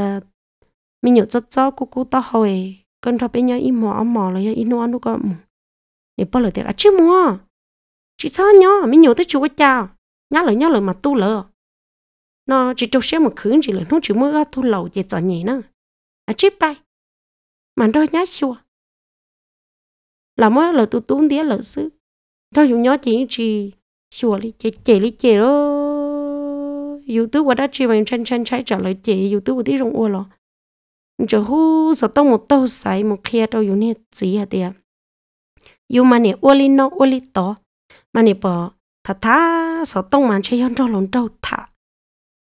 mình nhớ rất rõ cụ cụ tao hỏi con thọ bên nhau im mò ăn mò lại rồi ít nuôi ăn nuôi con để bao lời thì à chứ mua chỉ sao nhá mình nhiều tới chú cha nhá lời nhá lời mà tu lờ nó chỉ trâu xe một khứ chỉ lời nó chỉ mới ra thu lầu về cho nhỉ nữa à chứ bay mà đôi nhá xua là mới lời tu tu đĩa lời xứ đó dùng nhó chỉ chỉ xua đi chỉ chỉ đi chỉ đó youtube qua đó chỉ mình tranh tranh trái trả lời chỉ youtube tí rong ô lo giờ hú giờ tao một tao sai một kia tao dùng nè chỉ hả tiệt dù mà nè uoli nó uoli to mà nè bỏ thà thà giờ tao mà chơi yon đâu lồng đâu thà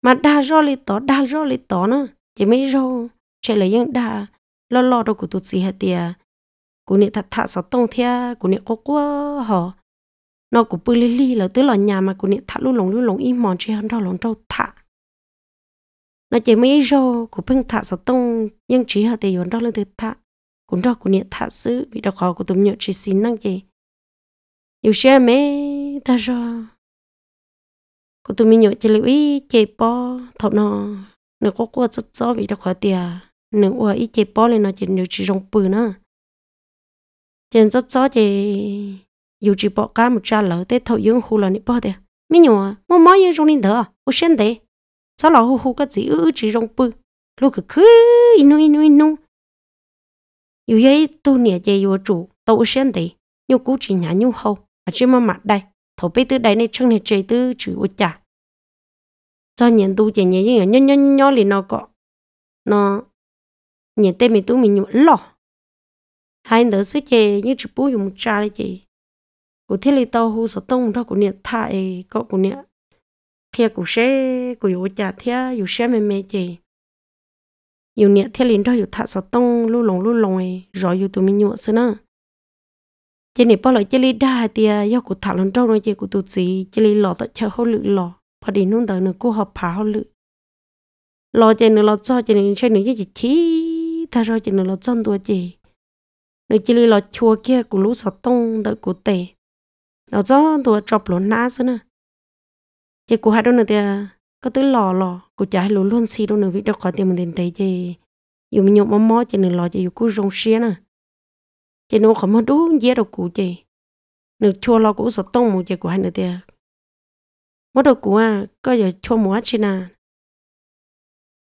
mà đa rô li to đa rô li to nữa chỉ mấy rô chơi là những đa lo lo đâu của tụi chỉ hả tiệt của nè thà thà giờ tao thia của nè cố quá hả, nó của bự li li là tới lò nhà mà của nè thà lu lồng lu lồng im mòn chơi yon đâu lồng đâu thà nó chỉ mấy do của bên thạ sáu tông nhưng chỉ họ thì vẫn đó lên từ thạ cũng đó của niệm thạ xứ bị đau khổ của tụm nhựa chỉ xin năng gì nhiều xe mấy ta do của tụm nhựa chỉ lưu ý chế bỏ thọ nó nó có qua rất rõ bị đau khổ tiề nếu qua ý chế bỏ lên nó chỉ nhiều chỉ rong bự nữa trên rất rõ chỉ dù chỉ bỏ cá một trả lỡ tới thầu dưỡng khu là niệm po tiề mấy nhỏ mua mối như rong lên thở ô sen đấy cho lão hù hù cái gì ư chỉ rong bự lúc cứ cứ inu inu inu dù vậy tôi nhớ về vô chủ tôi xem thì nhu cú chỉ nhà nhu hậu à chỉ mà mặt đây thổ bê từ đây này chân này chơi từ chữ ô chả cho nhận tu chỉ nhớ như nhỏ nhỏ nhỏ liền nó có nó nhận tên mình tu mình nhủ lọ hai đứa sẽ chơi như chữ bố dùng trà đấy chị cụ thiết lý tao hú sợ tông đó cụ niệm thay, có cụ niệm khi cụ sẽ cụ yếu chả thia yếu sẽ mẹ mẹ chị yếu nhẹ thia liền đó yếu thạ sao tông lu lồng lu lồng ấy rồi yếu tụi mình nhựa xưa nữa chị này bao lại chị lấy đa tia yếu cụ thạ lần trâu nói chị cụ tụt gì chị lấy lọ tới chờ hậu lự lọ phải đi nung tới nữa cụ họp phá hậu lự lọ chị nữa lọ cho chị này chơi nữa chị chỉ thay rồi chị nữa lọ chân tuổi chị nữa chị lấy lọ chua kia cụ lú sao tông đợi cụ tệ lọ cho tuổi chọc lỗ nát xưa nữa chị cô hát đâu nữa thì có tới lò lò cô chả lú luôn xì đâu nữa vì đâu có tiền mình tiền tây chị dùng nhộn mắm mó chị nữa lò chị dùng cô rong xía nè chị nó không hết đủ dễ đâu cụ chị nửa chua lò cũng sợ tông một chị cô hát nữa thì mỗi đầu cụ à có giờ chua mua chị nè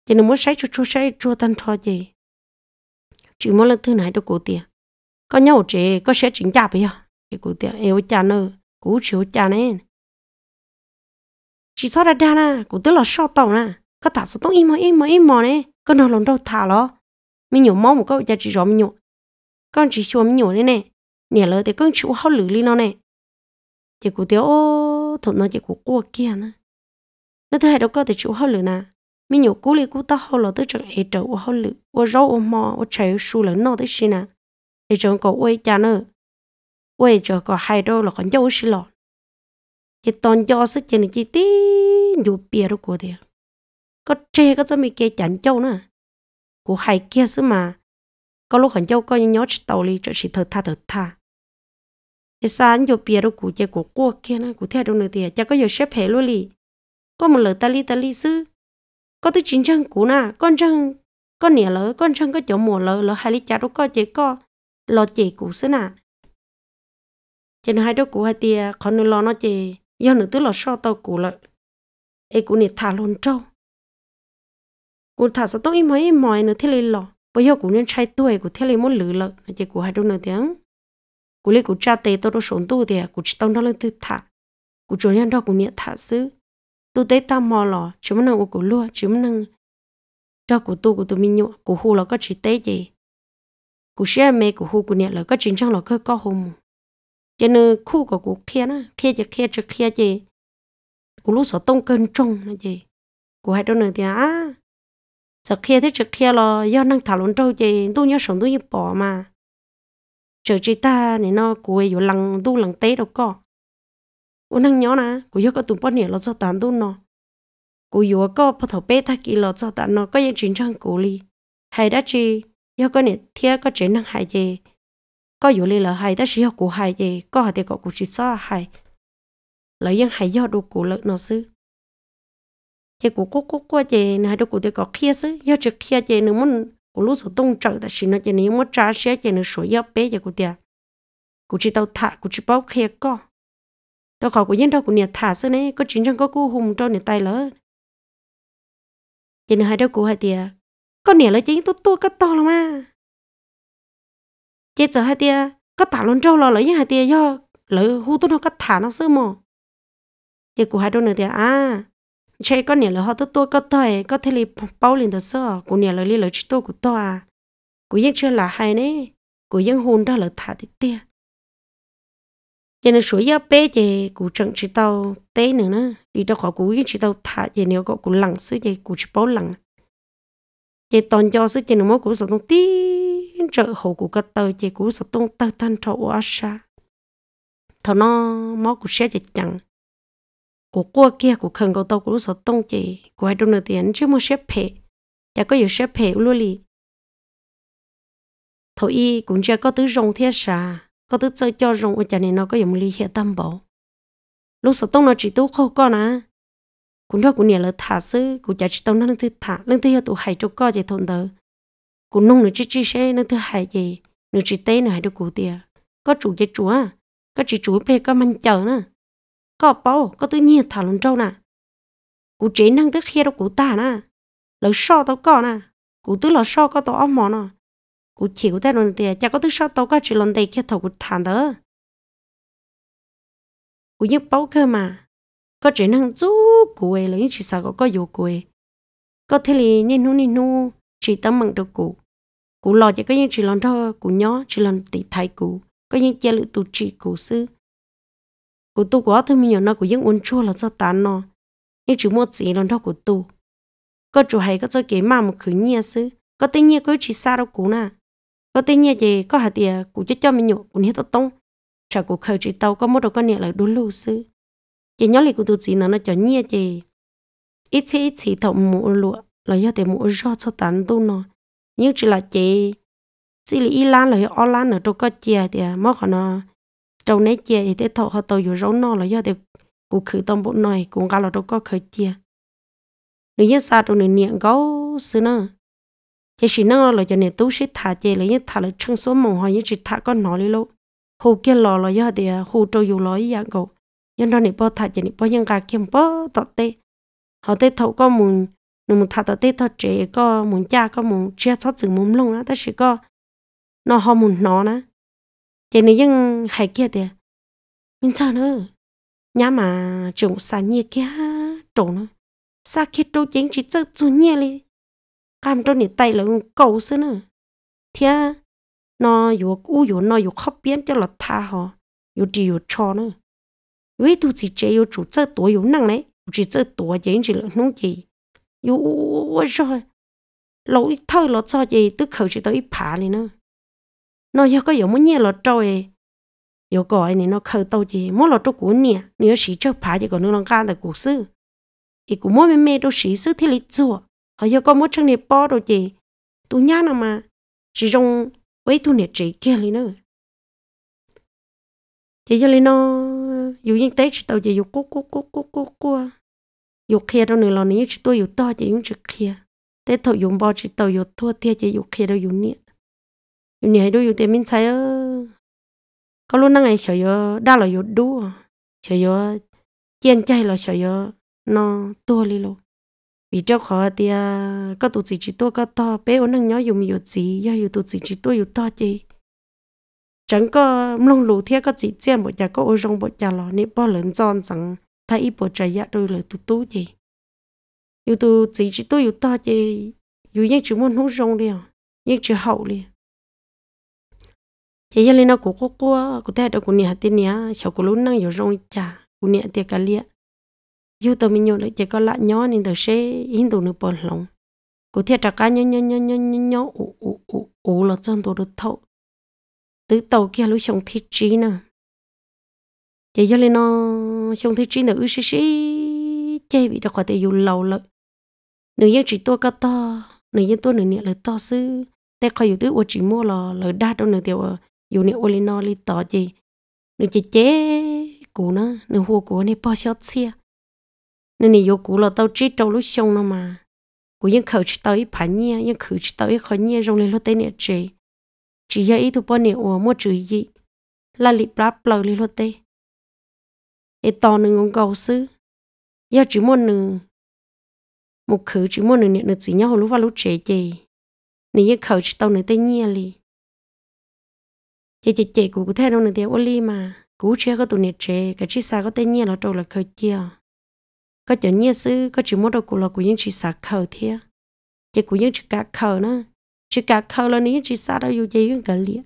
chị nó muốn sấy chua chua sấy chua tan thọ chị chỉ mỗi lần thứ này đâu cụ tiền có nhau chị có sẽ chỉnh chạp bây giờ à? chị cụ tiền yêu cha nữa cụ chiếu cha nên chỉ sau ra đa na cũng tức là sau tàu na có thả số tông im mà im mà im mà nè con nào lòng đâu thả lo mình nhổ máu một câu giờ chỉ rõ mình nhổ con chỉ xua mình nhổ nè nè nè lời thì con chịu hao lử lên nó nè chỉ cụ tiêu ô thủng nó chỉ cụ cua kia nè nó thấy đâu có thể chịu hao lử nè mình nhổ cú lên cú tao hao lỡ tới chừng ấy trở ô hao lử ô rau ô mò ô chảy su lỡ nó tới xí nè ấy chừng có ôi cha nữa ôi chờ có hai đâu là còn dâu xí lọt chỉ toàn do sức chân chỉ tí dù bia đâu của đi có chê có cho mình kia chẳng châu nữa của hai kia xứ mà có lúc hẳn châu coi nhớ chỉ tàu đi cho chỉ thở tha thở tha cái sáng dù bia đâu của chơi của cua kia nữa của theo đâu nữa thì chắc có giờ xếp hệ luôn đi có một lời ta li ta li xứ có tới chính chân của na con chân con nỉa lỡ con chân có chỗ mùa lỡ lỡ hai lý cha đâu có chỉ có lo chỉ của xứ nà trên hai đứa của hai tia còn lo nó chỉ do nữa tức là so tàu cũ lại ê cũ này thả luôn trâu cũ thả sao tôi mấy mỏi nữa thế lên lò, bây giờ cũ nên chạy tuổi cũ thế lên muốn lử lợ nó chỉ cũ hai đôi nửa tiếng cũ lấy cũ cha tê tôi đâu sống tu thì à, cũ chỉ tao đó lên tư thả cũ chỗ nhân đó cũ niệm thả xứ tôi tế tam mò lò, chỉ muốn năng cũ lúa chỉ muốn năng cho cũ tu cũ tôi mình nhọ cũ hù là có chỉ tế gì cũ xe mê cũ hù cũ niệm là có chính trang là cơ có hồn cho nên khu của cuộc thiên á thiên chỉ thiên chỉ thiên gì, của lúc sợ tông cơn trung là gì của hai đứa nữa thì á sợ kia thế trực kia lo do năng thảo luận trâu gì tôi nhớ sống tôi như bỏ mà chờ chị ta thì nó cuối rồi lằng tu lằng tế đâu có u năng nhớ nè của nhớ có tụi bọn nhỉ là cho tán tu nó của nhớ có bắt thầu bé ta kỳ là cho tán nó có những chuyện trang của ly hay đã chi nhớ có nhỉ thiếu có chuyện năng hại gì có dù li là hay đã chỉ học của hay gì có hạt thì có của chỉ cho hay lợi dân hay do đồ của lợi nó sư chỉ của cô cô cô gì này đồ của thì có kia sư do chỉ kia gì nếu muốn của lúc số tung trợ ta chỉ nó chỉ nếu muốn trả sẽ chỉ nếu số yếu bé gì của tiền của chỉ tàu thả của chỉ bao kia có đó khó của dân đó của nhà thả sư này có chính trong có cô hùng trong nhà tay lớn. chỉ nếu hai đâu của hai tiền có nhà lấy chính tôi tôi có to lắm à chế giờ hai tia có thả luôn trâu lo lấy hai tia do lấy hú tốt nó có thả nó sớm mò chế của hai đôi nữa tia à chơi có nè là họ tốt tôi có thời có thể li bao liền thật sao, của nè là li lấy chỉ tôi của tôi à của dân chơi là hay nè của dân hồn đó là thả tia tia cho nên suối gió bé chế cụ trận chỉ tàu té nữa nữa đi đâu có cụ chỉ tàu thả chế nếu có cụ lặng sứ chế cụ chỉ bao lặng chế toàn cho sứ chế nó mới cụ sổ tông tí nên trợ hồ của cơ tờ chỉ của sợ tung tơ thân trâu ở xa thằng nó mó của xe chỉ chẳng của qua kia của khẩn cầu tàu của sợ tôn chỉ của hai đôi nửa tiền chứ mua xếp phe chả có nhiều xe phe luôn lì thầu y cũng chưa có tứ rồng thiết xà có tứ chơi cho rồng ở chả này nó có dùng ly hiện tâm bảo lúc sợ tôn nó chỉ tu khô con á cũng đó cũng nhớ là thả sư của chả chỉ tông nó lên thứ thả lên thứ tụ hải cho co chỉ thôn đời cụ nung nữa chỉ chi xe nó thứ hai gì nữa chi tê nữa hai đứa cụ tia, có chủ dây chúa có chỉ chúa phê có manh chờ nữa có bao có tự nhiên thảo luận trâu nè cụ chế năng tức khi đâu cụ ta nè lỡ so tao có nè cụ tức lỡ so có tao ôm mỏ nè cụ chịu thế rồi tia, chả có tức so tao có chỉ lần đây kia thầu cụ thản đó cụ nhớ bao cơ mà có chế năng chú cụ ấy là những chỉ sợ có có dù cụ ấy có thể là nhìn nu nhìn nu chỉ tâm mừng được cụ cú lo chỉ có những chỉ lần đó cú nhó chỉ lần tỷ thái cú có những chia lự tụ chỉ cú sư cú tu quá thôi mình nhớ nó cú những uốn chua là cho tán nó nhưng chỉ một gì lần đó cú tu có chủ hay có cho kế mà một khứ nhia sư có tên nhia có chỉ xa đâu cú nà có tên nhia gì có hạt tiền cú cho cho mình nhổ cú hết tông chả cú khởi chỉ tàu có một đầu con nhẹ là đu lù sư chỉ nhớ lại cú tu gì nó nó cho nhia gì ít chế ít chế thầu mũ lụa là do tiền mũ do cho tán tu nó nhưng chỉ là chị chỉ là Iran là ở Lan là đâu có chia thì mất họ nó trâu nấy chè thì thế thọ họ tàu dù rốn nó là do thì cụ khử tông bộ này cũng cả là đâu có khử chè nếu như sao đâu nên niệm gấu xứ nữa chỉ chỉ nó là cho nên tú sẽ thả chè là như thả là chân số mỏng hoặc như chỉ thả con nó đi lâu hồ kia lò là do thì hồ trâu dù lò dạng gấu nhưng nó nên bỏ thả chỉ nên bỏ những cái kiếm bỏ tọt tê họ tê thọ có mùng nó muốn thà tao tết tao chế có muốn cha có muốn chia thoát chữ muốn lông á ta chỉ có nó họ muốn nó nè thế nên nhưng hay kia thì mình sợ nữa nhà mà trồng xa nhia kia trồng nữa xa khi trâu chính chỉ sợ chú nhia đi cam trâu này tay là cầu xứ nữa thế nó yếu u yếu nó yếu khó biến cho là tha họ yếu chỉ yếu cho nữa vì tôi chỉ chế yếu chủ sợ tuổi yếu năng đấy chỉ sợ tuổi chính chỉ là nông gì Ôi rồi lỗi thơ lỗi cho gì tức khẩu chỉ tới phá này nữa nó giờ có giống muốn nhẹ lỗi trôi giờ gọi này nó khẩu tàu gì mỗi lỗi trôi của nè nếu chỉ cho phá chỉ còn nó làm gan là của sư thì cũng mỗi mẹ đâu sĩ sư thì lý chùa họ giờ có mỗi chân này bỏ đồ gì tu nhá mà chỉ trong với tu nè chỉ kia lý nữa chỉ cho lý nó dù như chỉ tàu gì dù cú cú cú cú cú cú yêu yêu yêu yêu yêu yêu Yêu yêu chỉ chỉ chỉ chỉ to bao tiền mình ơ. 有开到你老年去多有大姐用去开，但头用包去到有多天姐有开到有年，有年还都有点明彩哦。có lúc năng ấy sợ yo đa là yêu đu à. sợ yo chen chay là sợ yo nó to li lo vì cho khó thì à, có tụ chỉ chỉ to có to bé ở năng nhớ dùng yo chỉ, yêu yo tụ chỉ chỉ to yêu to gì chẳng có mông lù thiệt, có chỉ chen một chả có ôi rong một chả lò nếp bao lớn tròn chẳng ta ít bộ trái giá đôi lời tu tu gì yêu tu chỉ chỉ tu yêu ta gì yêu những chữ muốn hú rong đi à, những chữ hậu đi chỉ giờ lên nào cố cố cố cố thay đổi cố nhà tiền nhà cháu cố luôn năng yêu rong cha cố nhà tiền cả liệt yêu tao mình nhớ lại chỉ có lạ nhó nên tao sẽ hiến đồ nước bồn lòng cố thay trả cá nhó nhó nhó nhó nhó nhó ủ ủ ủ ủ là chân đồ được thấu tứ tàu kia lúc chồng thiết trí nè chỉ giờ lên nào trong trong thứ chín là ư xí xí chơi bị đặc quả tự dùng lâu lợi nữ nhân chỉ to cá to nữ nhân to nữ nhẹ là to sư แต่คอยอยู่ตัวจิมัวรอหรือด้าตรงหนึ่งเดียวอยู่ในโอลินอลีต่อจีหนึ่งจะเจ๊กูนะหนึ่งหัวกูนี่พอชดเสียนั่นนี่โยกูเราเต้าจีเต้าลูกชงนะมากูยังเข่าจีเต้าอีผ่านเนี่ยยังขือจีเต้าอีขอเนี่ยรงเลยรถเต้เนี่ยเจจียาอีทุกปอนเนี่ยอัวมัวจือยีลาลิปลาเปล่าเลยรถเต้ e to nung ông cầu sư giờ chỉ môn nung một khử chỉ muốn nung nửa chỉ nhau lúc vào lúc trẻ chị nửa như khẩu chỉ tao nửa tây nhiên li chị chị chị cũng có thể đâu nửa tiếng oli mà cú chơi có tụi nửa trẻ cái chỉ xa có tây nhiên là đâu là khởi chia có chỗ nhiên sư có chỉ muốn đâu cũng là của những chỉ xa khẩu thiệt chị cũng những chỉ cả khẩu nữa chỉ cả khẩu là những chỉ xa đâu dù chị những cái liền,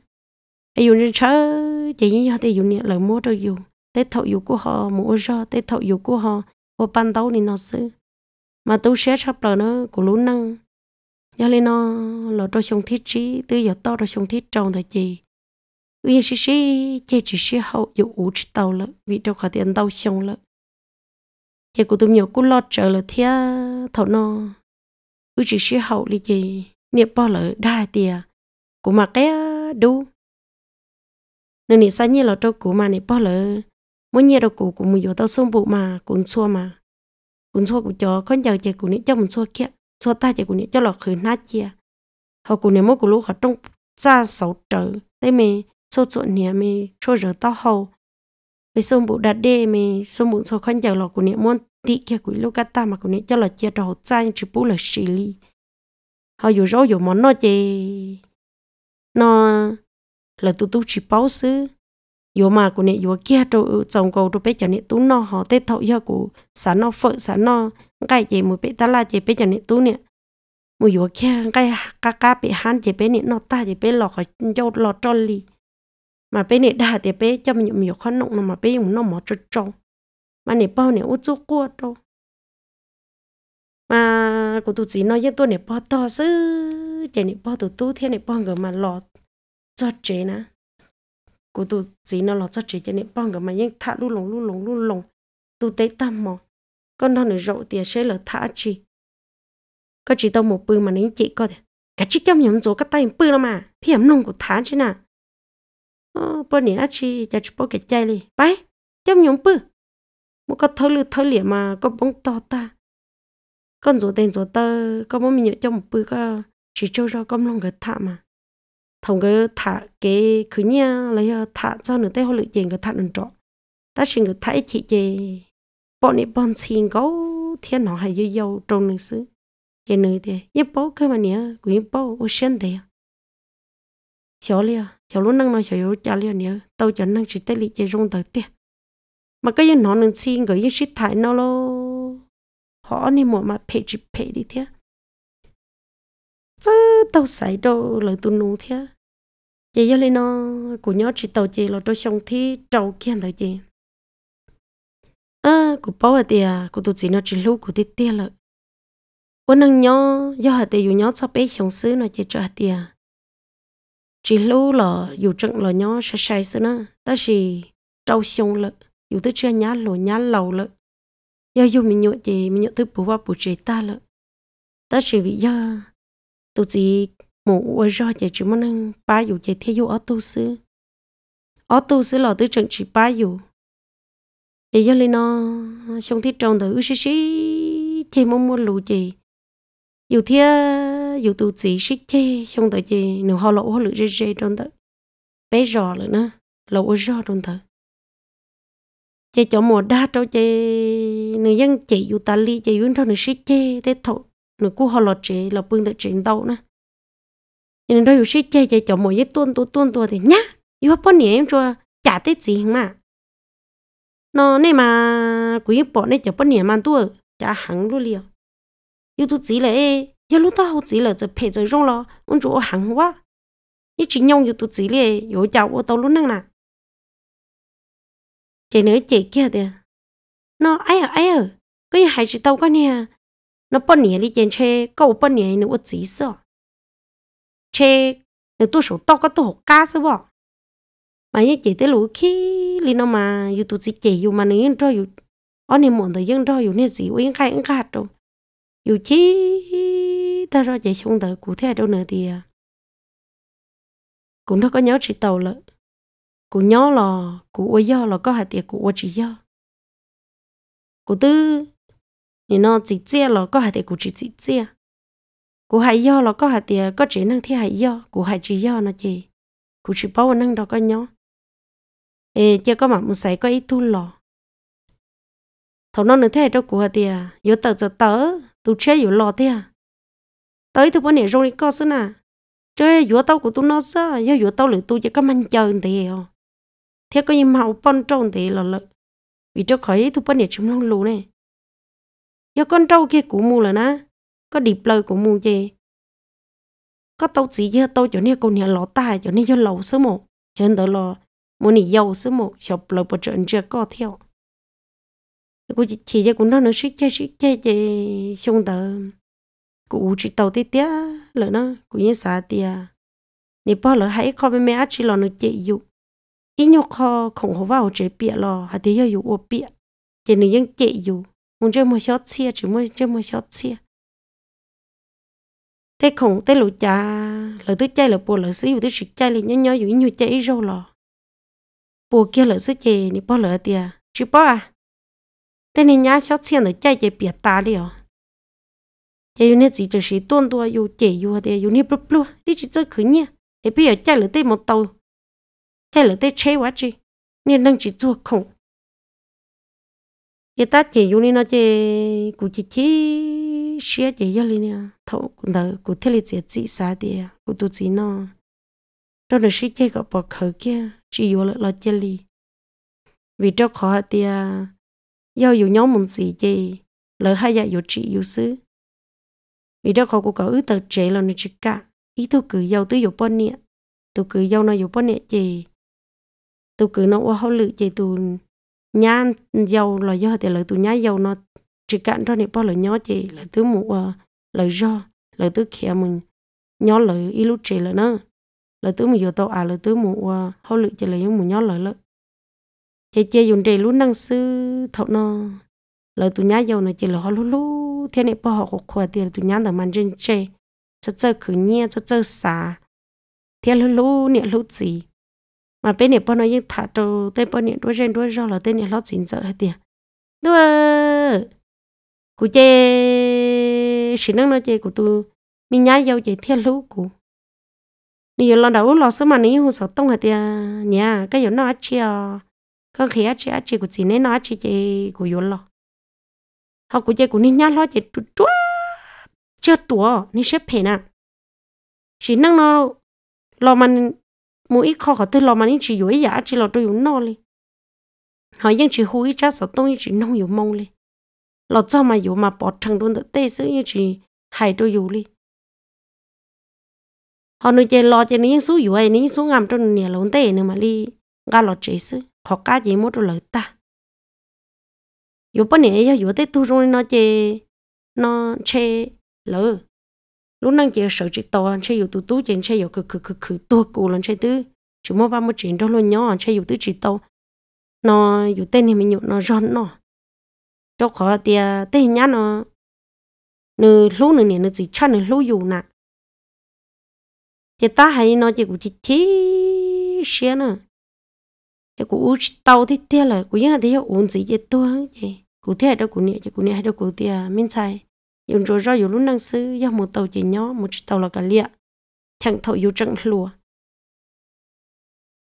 ai dùng chơi chị những họ thì dùng nửa lời mua đâu dùng tế thọ yêu của họ mua cho tế thọ yêu của họ họ ban tàu thì nó xứ mà tôi sẽ sắp lời nó của lũ năng do nên nó là tôi sống thiết trí tôi giờ to tôi sống thiết tròn thời gì uyên sĩ sĩ chị chỉ sĩ hậu dụ ủ chỉ tàu lợ vì đâu có tiền tàu sống lợ chị của tôi nhiều cú lo trở là thia thọ nó ư chỉ sĩ hậu là gì niệm bao lợ đa tiền của mà cái đu nên nị sao như là tôi của mà nị bao lợ mỗi nhiều đầu cũ cũng mua tao sông bộ mà cũng xua mà cũng xua cũng cho con giàu chị cũng nít cho mình xua kia xua ta chị cũng nít cho lọ khử nát chia họ cũng nít mỗi cũng lúc họ trong ra sáu trở thế mày xô xô nè mày xô rửa tao hầu mày sông bộ đặt đê mày sông bộ xô con giàu lọ cũng nít muốn tị kia cũng lúc ta mà cũng nít cho lọ chia đầu trai chỉ bù là xì li họ dù rau dù món nó chơi nó là tụi tụi chỉ báo xứ yo mà của nè yo kia đâu trồng ừ, cầu đâu bây giờ nè tú no họ tết thọ giờ của sáng no phở sáng no cái gì một bé ta là gì bây giờ nè tú nè một yo kia cái cá cá bị hán gì bé nè no ta gì bé lọt cho lọt cho lì mà bé nè đa thì bé cho mình nhiều khó nông mà bé dùng nó mỏ cho trồng mà nè bao nè u chút cua đâu mà của tụi chị nói với tôi nè bao to sư chỉ nè bao tụi tú thế nè bao người mà lọt cho chế nè cô tu gì nó lọt cho chỉ cho nên bong cái mà những thả lu lồng lu lồng lu lồng tu tế tâm mà con nó nữa rậu tiền sẽ là thả chỉ có chỉ tao một bự mà nín chị có thể cả chiếc trong nhóm chỗ cái tay bự lắm mà phiền nung của thả chứ nè bữa nay nãy chị chả chụp cái chai đi bay trong nhóm bự một cái thấu lư thấu lìa mà có bóng to ta con rủ tên rủ tơ có bóng mình nhớ trong một bự có chỉ cho ra con lòng cái thả mà thông cái thả cái cứ nha lấy ờ, thả cho nữa tới họ lựa chọn cái thả nên trọ ta xin cái thả chị chị bọn này bọn xin có thiên nó hay yêu yêu trong lịch xứ cái nơi thì như bố cái mà nhớ quý bố ô sen thì cháu lia cháu luôn năng nói cháu yêu cha lia nhớ tao chẳng năng chỉ tới lịch chơi rung tới tiếc mà cái nó nên xin cái những shit thải nó lo họ nên một mà page page đi thế chứ tàu sải đâu lời tu nụ thế chị giờ lên nó của nhớ chị tàu chị là tôi xong thì trâu kia thôi chị à của bao thì à của tôi chỉ nó chỉ lúc của tít tia lợi của năng nhớ do hạt thì dù nhớ sắp bé xong xứ nó chị cho hạt thì à chỉ lúc là dù trận là nhớ sẽ sai xứ nó ta chỉ trâu xong lợi dù tới chưa nhá lỗ nhá lầu lợi giờ dù mình nhớ chị mình nhớ thức bố ba bố chị ta lợi ta chỉ vì giờ tu chỉ một ua roi chỉ chỉ muốn năng ba dù chỉ theo dù ở tu sư ở tu sư là tới trận chỉ ba dù thì giờ lên nó trong thiết trồng tới xí xí chỉ muốn mua lù chỉ dù theo dù tu chỉ xí chỉ trong tới chỉ nếu họ lỗ họ lựa rê rê trong tới bé giò nữa nữa lỗ rò trong tới chỉ cho mùa đa cho chỉ người dân chỉ dù ta ly chỉ vốn thôi người xí chỉ thế thôi nó cú họ lọ chế lọ bưng được chế đâu nữa nên đôi khi chơi chơi cho mỗi cái tuôn tuôn tuôn tuôn thì nhá yêu hấp bọn em cho chả tết gì mà nó này mà quý bọn này cho bọn em mang tuôn chả hẳn luôn liền, yêu tu chỉ là ấy yêu lúc tao chỉ là giờ phải rồi rong lo ông chủ hẳn quá như chỉ nhau yêu tu chỉ là yêu chào ô tao luôn năng nè chạy nữa chạy kia thì nó ai ở ai ở cái hai chị tao con nè nó bận nhẹ đi trên xe cậu bận nhẹ nó út gì sợ xe nó tôi số to có tôi học cá sao bỏ mà như chị tới lũ khi li nó mà dù tụi chị chị mà nó yên rồi dù ở nên mòn thời gian rồi dù nên gì yên khai yên đâu dù chi rồi chị không tới cụ thể đâu nữa thì cũng nó có nhớ chị tàu lợ cụ nhớ là cụ ôi do là có hạt tiệc cụ ôi chị do cụ tư 你那姐姐了，哥还得顾及姐姐，顾还要了，哥还得哥只能听还要，顾还只要那姐，顾只包能到个鸟，诶，姐哥嘛不使哥一吐了，头那能听到顾还得，有得就得，都吃有落的，tới thì bọn này rồi có sao à, à. nè, chơi vừa tao của tụi nó sao, giờ vừa tao lửa tụi chỉ có manh chơi thì theo cái màu bông tròn thì là vì cho khỏi tụi bọn này chúng long lù này giờ con trâu kia cú mù là na có điệp lời của mù gì có tàu chỉ giờ tàu chỗ này còn nhà lọ ta chỗ này cho lẩu số một trên đó lo muốn đi dầu số một sập lẩu bột trận chưa có theo cô chỉ cho cũng nói nó suýt chơi suýt chơi chơi xong tờ cụ chỉ tàu tí tía lỡ nó cũng như xả tía nè bao lỡ hãy coi bên mẹ chỉ lo nó chạy dụ ít nhau kho khổng hồ vào chế bịa lo, hạt thế yêu dụ ô bịa chỉ nữ dân chạy dụ mong chơi mua xót xia chỉ mua chơi mua xót xia thế không thế lũ cha lỡ thứ chơi lỡ bùa lỡ xí thứ xịt chơi liền nhớ nhớ dụ nhiều chơi râu lò bùa kia lỡ xí chơi nị bao lỡ tiề chỉ bao à thế nên nhá xót xia lỡ chơi chơi biệt ta đi à chơi nên chỉ chơi xí tuôn tua dù chơi dù thì dù nị bướm blu đi chỉ chơi khứ nhia thế bây giờ chơi lỡ tê một tàu chơi lỡ tê chơi quá chi nên đang chỉ chua khủng ye ta chỉ dùng nó chỉ cụ chỉ chỉ xia chỉ giờ liền nha thấu đỡ cụ thế là chỉ chỉ xa đi cụ tu chỉ nó đó là xí chơi gặp bọ khờ kia chỉ vô lợi lo chơi li vì cho khó thì do dù nhóm mình chơi lỡ hai giờ dạ dù chỉ dù vì đó khó cụ có ứ tờ là nó chỉ cả ý tôi cứ giàu tới nè tôi cứ giàu nó dù nè chơi tôi cứ nó qua hậu lự chơi tôi nhá dầu là do thì lợi tụ nhá dầu nó chỉ cạn cho nên bao lợi nhó chị lợi tứ mũ ờ, lợi do lợi tứ kia mình nhó lợi ít lúc chị lợi nữa lợi tứ mũ tàu à lợi tứ mũ hậu lợi chị lợi một nhó lợi lợi chị chơi dùng để lúc năng sư thọ nó lợi tụ nhá dầu nó chị là họ lúc lúc thế này bao họ có khoa tiền tụ nhá là mang trên chơi cho chơi khử nhẹ cho chơi xả thế lúc lúc niệm lúc gì mà bên này bọn nó yên thả trâu tên bọn những đuôi rên đuôi rau là tên này lót dính sợ hết tiền đuôi, cụ chê chỉ năng nó chê của tôi mình nhá dâu chê thiên lũ cụ nhiều lần đầu lò số mà ní hú sợ tông hết tiền nhà cái giống nó chia có khi chia chia của chị nên nó chia chê của yếu lọ họ cụ chê của ní nhá lọ chê chúa chưa chúa ní xếp phê nè chỉ năng nó lọ mà mỗi ít kho họ tư lo mà những chỉ yếu giả chỉ lo tôi yếu no li họ yên chỉ hú ít cha sợ tôi yên chỉ nông yếu mông li lo cho mà yếu mà bỏ thằng đun tự tê sự yên chỉ hay tôi yếu li họ nói chơi lo chơi những số yếu ấy những số ngầm trong nhà lộn tê nữa mà li ga lo chế sự họ cá gì mua tôi lợi ta yếu bao nhiêu yếu tới tu rồi nó chơi nó chơi lỡ lúc năng chỉ sợ chỉ to anh chơi tú tú chỉ chơi cứ cứ cứ cứ tua cù lần chơi tứ chỉ mua ba mua chuyện đó luôn nhỏ anh chơi tứ chỉ to nó dù tên thì mình nhụ nó giòn nó cho khó thì à, tên nhá nó nư lúc nửa nè nửa chỉ chăn nửa lúc dù nè chỉ ta hay nó chỉ cũng chỉ chỉ xe nữa chỉ cũng uống tàu thì tiếc là cũng như thế uống gì chỉ tua chỉ cũng thế đó cũng nhẹ chỉ cũng hay đó cũng tiếc mình sai dùng rồi ra dùng lúc năng sư do một tàu chỉ nhỏ một chiếc tàu là cả lịa chẳng thầu dù chẳng lùa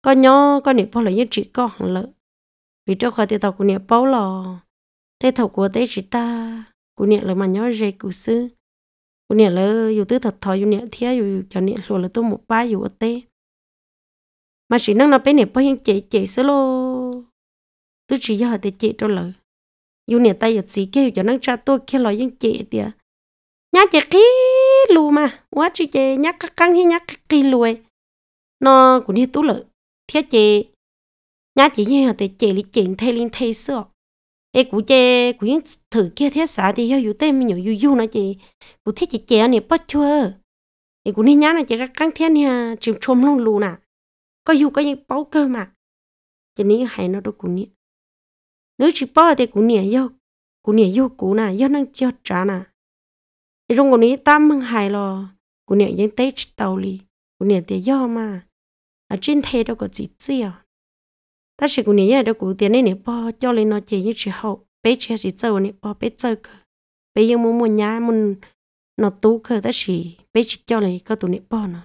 có nhỏ có niệm bao là những chỉ có hàng lợ vì trong khỏi tế tàu của niệm bao lò tê thầu của tê chỉ ta của niệm là mà nhỏ dây của sư của niệm là dù tứ thật thọ dù niệm thiếu dù cho niệm lùa là tôi một ba dù ở tê mà chỉ năng là bé niệm bao nhiêu chế chế sơ lô tôi chỉ do họ tế cho trong lời yêu nè tay yêu chỉ kêu cho năng cha tôi kia lo yên chị tiệt nhá chị kí lù mà quá chị chị nhá các căng hi nhá các kí lùi nó cũng như tú lợ thiết chị nhá chị như thế chị lý chị thay linh thay sọ ê cũng chị cũng thử kia thiết xã thì yêu yêu tên mình yêu yêu nữa chị cũng thiết chị chị nè bắt chưa ê cũng như nhá là chị các căng thiết nha, chịu chôm luôn lù nè có yêu có những bao cơ mà chị nghĩ hay nó đâu cũng như nếu chỉ bỏ thì cũng nhẹ yêu cũng nhẹ yêu cũng nà yêu năng cho trả nà trong cái này ta mang hài lo cũng nhẹ những tết tàu li cũng nhẹ thì yêu mà ở trên thế đâu có gì gì à ta chỉ cũng nhẹ đâu cũng tiền này nè bỏ cho lên nó chỉ như chỉ hậu bé chỉ chỉ chơi nè bỏ bé chơi cơ bé yêu muốn muốn nhá muốn nó tú cơ ta chỉ bé chỉ cho lên có tụi nè bỏ nó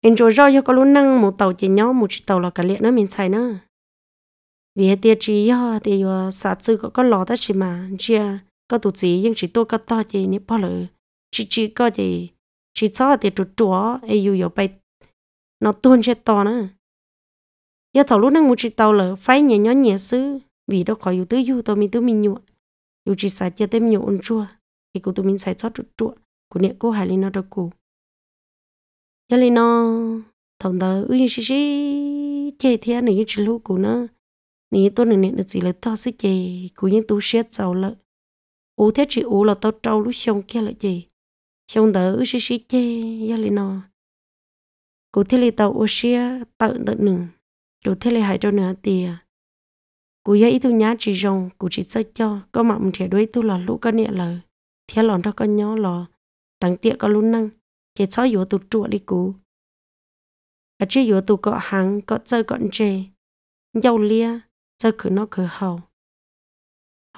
em rồi rồi có lúc năng một tàu chỉ nhỏ một chiếc tàu là cả liệt nữa mình xài nữa vì hết tiệt chỉ yo thì yo xã sư có có lò đó chỉ mà chia có tụ chỉ nhưng chỉ tôi có to chỉ nếu bao lử chỉ chỉ có gì chỉ cho thì trụ chúa ai yêu yo bay nó tuôn chết to nữa giờ thầu lúc năng muốn chỉ tàu lử phải nhẹ nhõn nhẹ sư vì đâu khỏi yêu tứ yêu tôi mình tứ mình nhụa yêu chỉ xã chia thêm nhụa ôn chua thì cụ tụi mình xài cho trụ chúa của niệm cô hải linh nó đâu cụ giờ linh nó thằng đó uy xí xí chơi thế này chỉ lúc cụ nữa ní tôi nên nên chỉ là tao sẽ gì cú những tôi sẽ giàu lợ ú thế chỉ ú là tao trâu lúc xong kia là gì xong đỡ sẽ sẽ chê gia lì nó cú thế là tao ú xía tao tận nửa cú thế lì hại cho nửa tiền cú giấy tôi nhá chỉ rồng cú chỉ chơi cho có mặn mình thể đuôi tôi là lũ con nhẹ lời thế lòn đó con nhỏ lò tặng tiệ con lún năng chỉ cho yếu tụt trụ đi cú ở trên yếu tụt cọ hàng cọ chơi cọ chê dầu lia cho cứ nó cứ hầu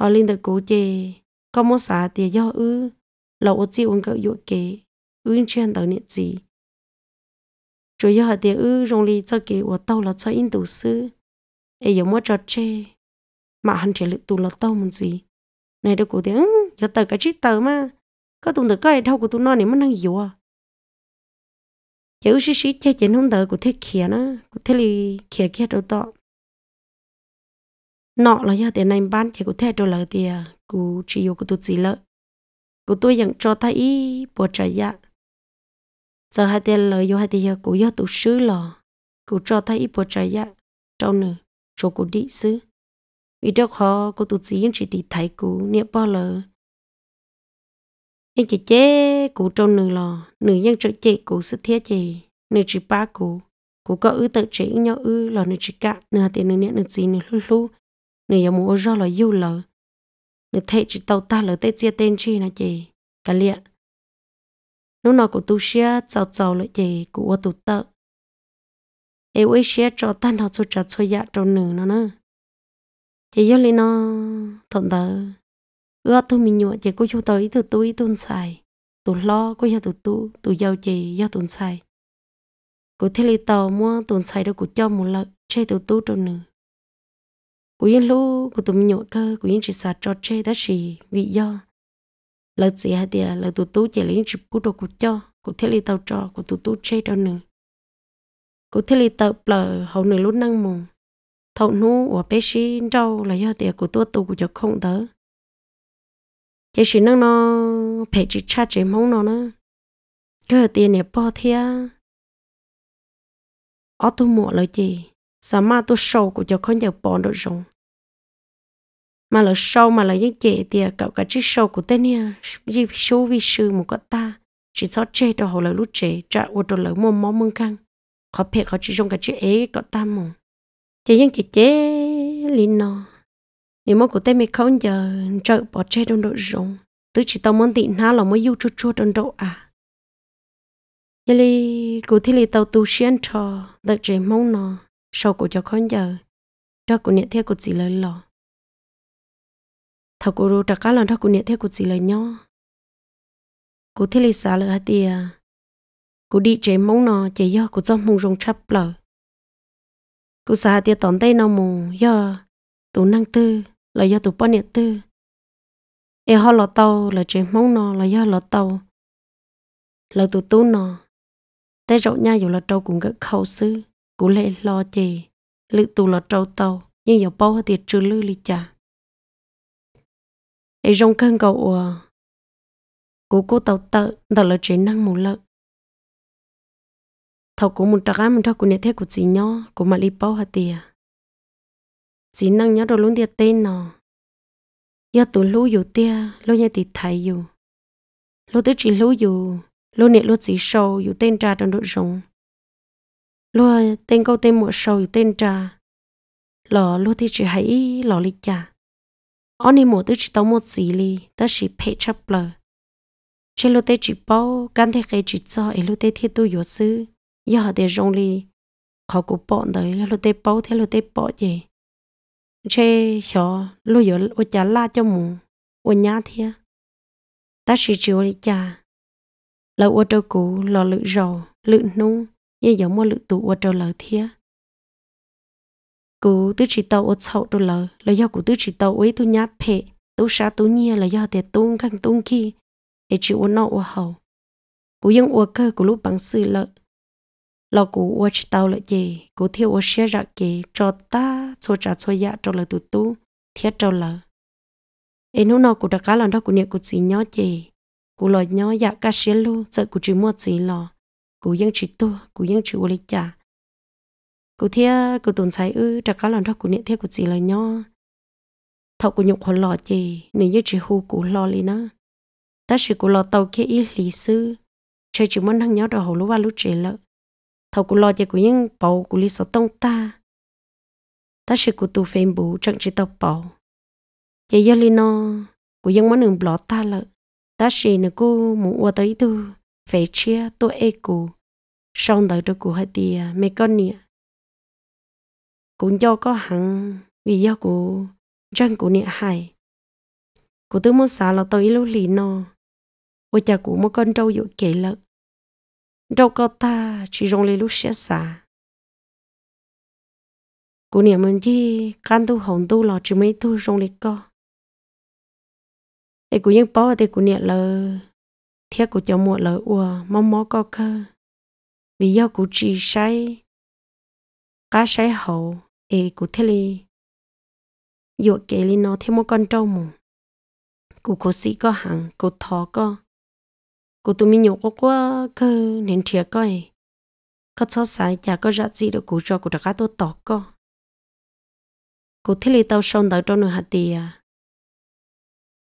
họ lên được cố chê có món xả tiền do ư lậu ô uống cỡ dụ kế ư trên tàu niệm gì chủ yếu họ tiền ư rong li cho kế của tàu là cho in tù sư ấy giống mua trò chê mà hắn trẻ lự tù là tàu muốn gì này đâu cố tiền giờ tờ cái chiếc tờ mà có tụng tờ cái đâu của tụi nó này mất năng hiểu à chữ xí xí chê chén không tờ của thế kia nó của thế li kia kia đâu tọt nọ là giờ tiền này ban thì có thể cho lời thì cụ chỉ yêu cụ tôi chỉ lợi cụ tôi vẫn cho thấy bộ trời dạ giờ hai tiền lời yêu hai tiền cụ yêu tụ sứ lò cụ cho thấy bộ trời dạ trong nữ cho cụ đi sứ vì đó khó cụ tôi chỉ chỉ thì thấy cụ niệm bao lời nhưng chị chế cụ trong nữ lò nữ nhân trợ chị cụ sức thiết chị nữ chỉ ba cụ cụ có ư tự chỉ nhau ư lò nữ chỉ cả nữ hai tiền nữ niệm nữ gì nữ lu lu nếu giờ muốn rau là yêu lờ nếu thế chỉ tàu ta lờ tết chia tên chi nè chị cái liệt nó nó của tu xia chào chào lại chị của tu tợ em ấy xia cho tan họ cho chặt cho dạ cho nữ nó nữa chị yêu lên nó thuận tớ, ưa tôi mình nhụa chị cô chú tới từ tôi tuôn xài tôi lo cô giờ tụ tụ tụ giàu chị do tuôn xài cô thế li tàu mua tuôn xài đâu cô cho một lợi chơi tụ tụ cho nửa cú yên lu cú tụm nhộ cơ cú yên chỉ sạt cho chê đó chỉ vì do lỡ gì hay tiệt lỡ tụt tú chỉ lấy chụp cú đồ cú cho cú thiết lý tàu trò cú tụt tú chê đâu nữa cú thiết lý tàu bờ hậu nửa lút năng mù thầu nu của bé xí đâu là do tiệt cú tua tụ cú cho không đỡ chỉ sĩ năng nó phải chỉ cha chỉ mong nó nữa cơ tiền này bỏ thia ở tu mộ lời gì sao mà tu sâu của cho con giờ bỏ được rồi mà là sâu mà là những chị thì cậu cả chiếc sâu của tên nha gì số vi sư một có ta chỉ cho chê đồ hồ là lúc chê trả ô đồ lỡ mồm mó mương căng khó phê khó chỉ trong cả chiếc ấy có ta mồm chị những chị chế linh nó nếu mà của tên mình không giờ trợ bỏ chê đông độ rộng tứ chỉ tao muốn tịnh na là mới yêu chua chua đông độ à giờ li cụ thi li tàu tu xuyên trò đợi chế mong nó sau của cho không giờ cho của niệm theo của chỉ lời lò thằng cô rồi cả lần thằng cô nhẹ theo cô chỉ là nhau cô thấy lý sao là thì cô đi chạy mong nó chạy do cô cho mong rong chắp lờ cô xa thì tòn tay nó mù do tụ năng tư là do tụ bao nhiêu tư e họ lọ tàu là chạy mong nó là do lọ tàu là tụ tú nó tay rậu nha dù là trâu cũng gỡ khâu sư cũng lệ lo chè lự tụ là trâu tàu nhưng giờ bao thì trừ lư lì chả ấy rong cơn cậu cú cú tàu tợ tàu là chuyện năng một lợ thầu cú một trạc mình thao cú nè thế cú chỉ nhỏ cú mà li bao hạt tiền chỉ năng nhó đồ luôn tiền tên nọ giờ tụ lú dù tiề lú nhá tì thầy dù lú tới chỉ lú dù lú nè lú chỉ sâu dù tên trà trong đội rồng lú tên câu tên một sâu dù tên trà lọ lú thì chỉ hãy lọ li chả ông này một thứ chỉ tao một gì li ta chỉ pay chấp lờ chỉ lúc tết chỉ bao gan thế cái chỉ cho ấy lúc tết thiết tôi yếu sư giờ để rong li họ cũng bỏ đời, lúc tết bao thế lúc tết bỏ gì chế cho lúc yếu ô chả la cho mù ô nhà thế ta chỉ chịu đi cha lâu ô trâu cũ lò lự rầu lự nung như giống mua lự tụ ô trâu lợ thiê cú tứ chỉ tàu ô chậu đồ lờ là do cú tứ chỉ tàu ấy tôi nháp phệ tôi sa tôi nhia là do tiệt tung căng tung khi ấy chịu uống nọ uống hầu cú dân uống cơ cú lúc bằng sự lợ lo cú uống chỉ tàu lợ gì cú thiếu uống xe ra kì cho ta cho trả cho dạ cho lợ tu tu thiết cho lợ Em nô nọ cú đã cá lần đó cú niệm cú chỉ nhớ gì cú lo nhớ dạ cá xe lu sợ cú chỉ mua gì lò cú dân chỉ tu cú dân chỉ uống lịch trả cụ thia cụ tồn sai ư trà cá lần đó cụ niệm thia cụ chỉ là nho thọ cụ nhục hồn lọ gì nếu như chỉ hù cụ lọ li nó ta chỉ cụ lọ tàu kia ít lý sư chơi chỉ muốn thằng nhóc đồ hồ lúc qua lúc trẻ lợ thọ cụ lọ gì cụ những bầu cụ lý sợ tông ta ta chỉ cụ tu phèn bù chẳng chỉ tàu bầu chỉ giờ li nó cụ những muốn đường lọ ta lợ ta chỉ nè cô muốn qua tới tu phải chia tôi ê cụ xong đợi cho cụ hai tia mấy con nè cũng do có hẳn vì do của răng của niệm hài của tôi muốn xả là tôi lưu lì nó ôi cha của một con trâu dụ kể lợn trâu có ta chỉ rong lì lúc sẽ xả của niệm mình chi can tu hồng tu lò chỉ mấy tu rong lì co ấy của những bó thì của niệm lợ thiết của cho muộn lợ ua mong mó co cơ vì do của chỉ say cá sấy hậu e cụ thế li dụ kể li nó thêm một con trâu mù cụ cố sĩ có hàng cụ thọ có cụ tụi mình nhổ có quá cơ nên thiệt coi có cho sai chả có ra gì được cụ cho cụ đã cá tôi tọt có cụ thế li tao xong tới trong nửa hạt tì à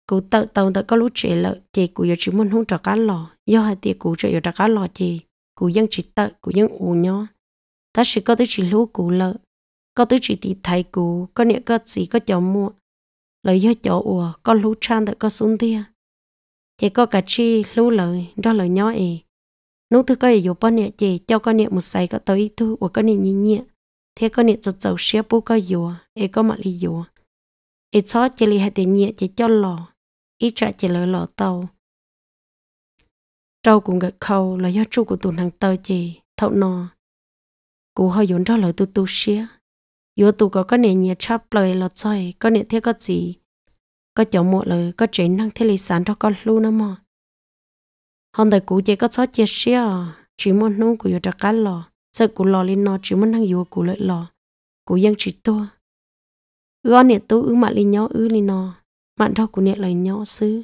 cụ tự tàu tự có lúc trẻ lợi chị cụ giờ chỉ muốn hôn trả cá lò do hai tiệc cụ trợ giờ trả cá lò chị cụ dân chỉ tự cụ dân ủ nhó ta chỉ có tới chỉ lúa cụ lợi có tứ chỉ thì thầy cũ có nghĩa có gì có cháu mua lời do cháu ủa có lú chan tại có xuống tia chỉ có cả chi lú lời đó lời nhỏ ấy nú thứ có yếu bao nhiêu chỉ cho con nghĩa một sài có tới thứ của con nghĩa nhìn nhẹ thế con nghĩa chật chầu xé bu có yếu ấy có mặt lý yếu ấy chó chỉ lý hai tiền nhẹ chỉ cho lò ít trả chỉ lời lò tàu trâu cũng gật khâu là do chú của tụi hàng tơ chỉ thậu nò cụ hơi vốn đó lời tu tu xía yếu tụ có có nền nhiệt chắp lời lọt soi có nền thế có gì có chỗ một lời có chuyện năng thế lý sản đó con lu nó mà hôm đời cũ chỉ có sáu chia sẻ chỉ muốn nung của yếu đặc cá lò sợ cũ lò lên nó chỉ muốn năng yếu cũ lợi lò cũ dân chỉ tua gon nền tu ứ mặn lên nhau ứ lên nó mặn đó của nền lời nhau xứ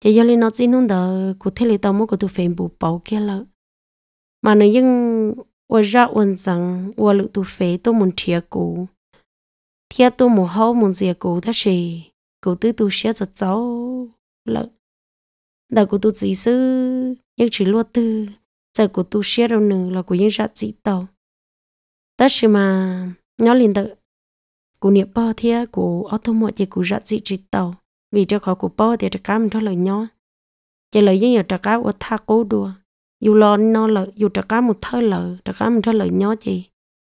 chỉ do lên nó chỉ nung đời của thế lý tao muốn của tụ phèn bù bầu kia lợ, mà nó nhưng 我绕文章，我路途飞都门贴过，贴都门好门接过，他是狗都都写着走了，那狗都只是一直落地，在狗都写着呢，那狗应该知道，但是嘛，nó liền tự cô niệm bao thế cô ở thôn mọi chị cô rất dị trị tàu vì cho khó cô bao thì cho cá mình thôi lời nhỏ chỉ lời những nhiều cho cá ở tha cố đùa dù lo nó lợ dù trả cá một thơ lợ trả cá một thơ lợ nhỏ chị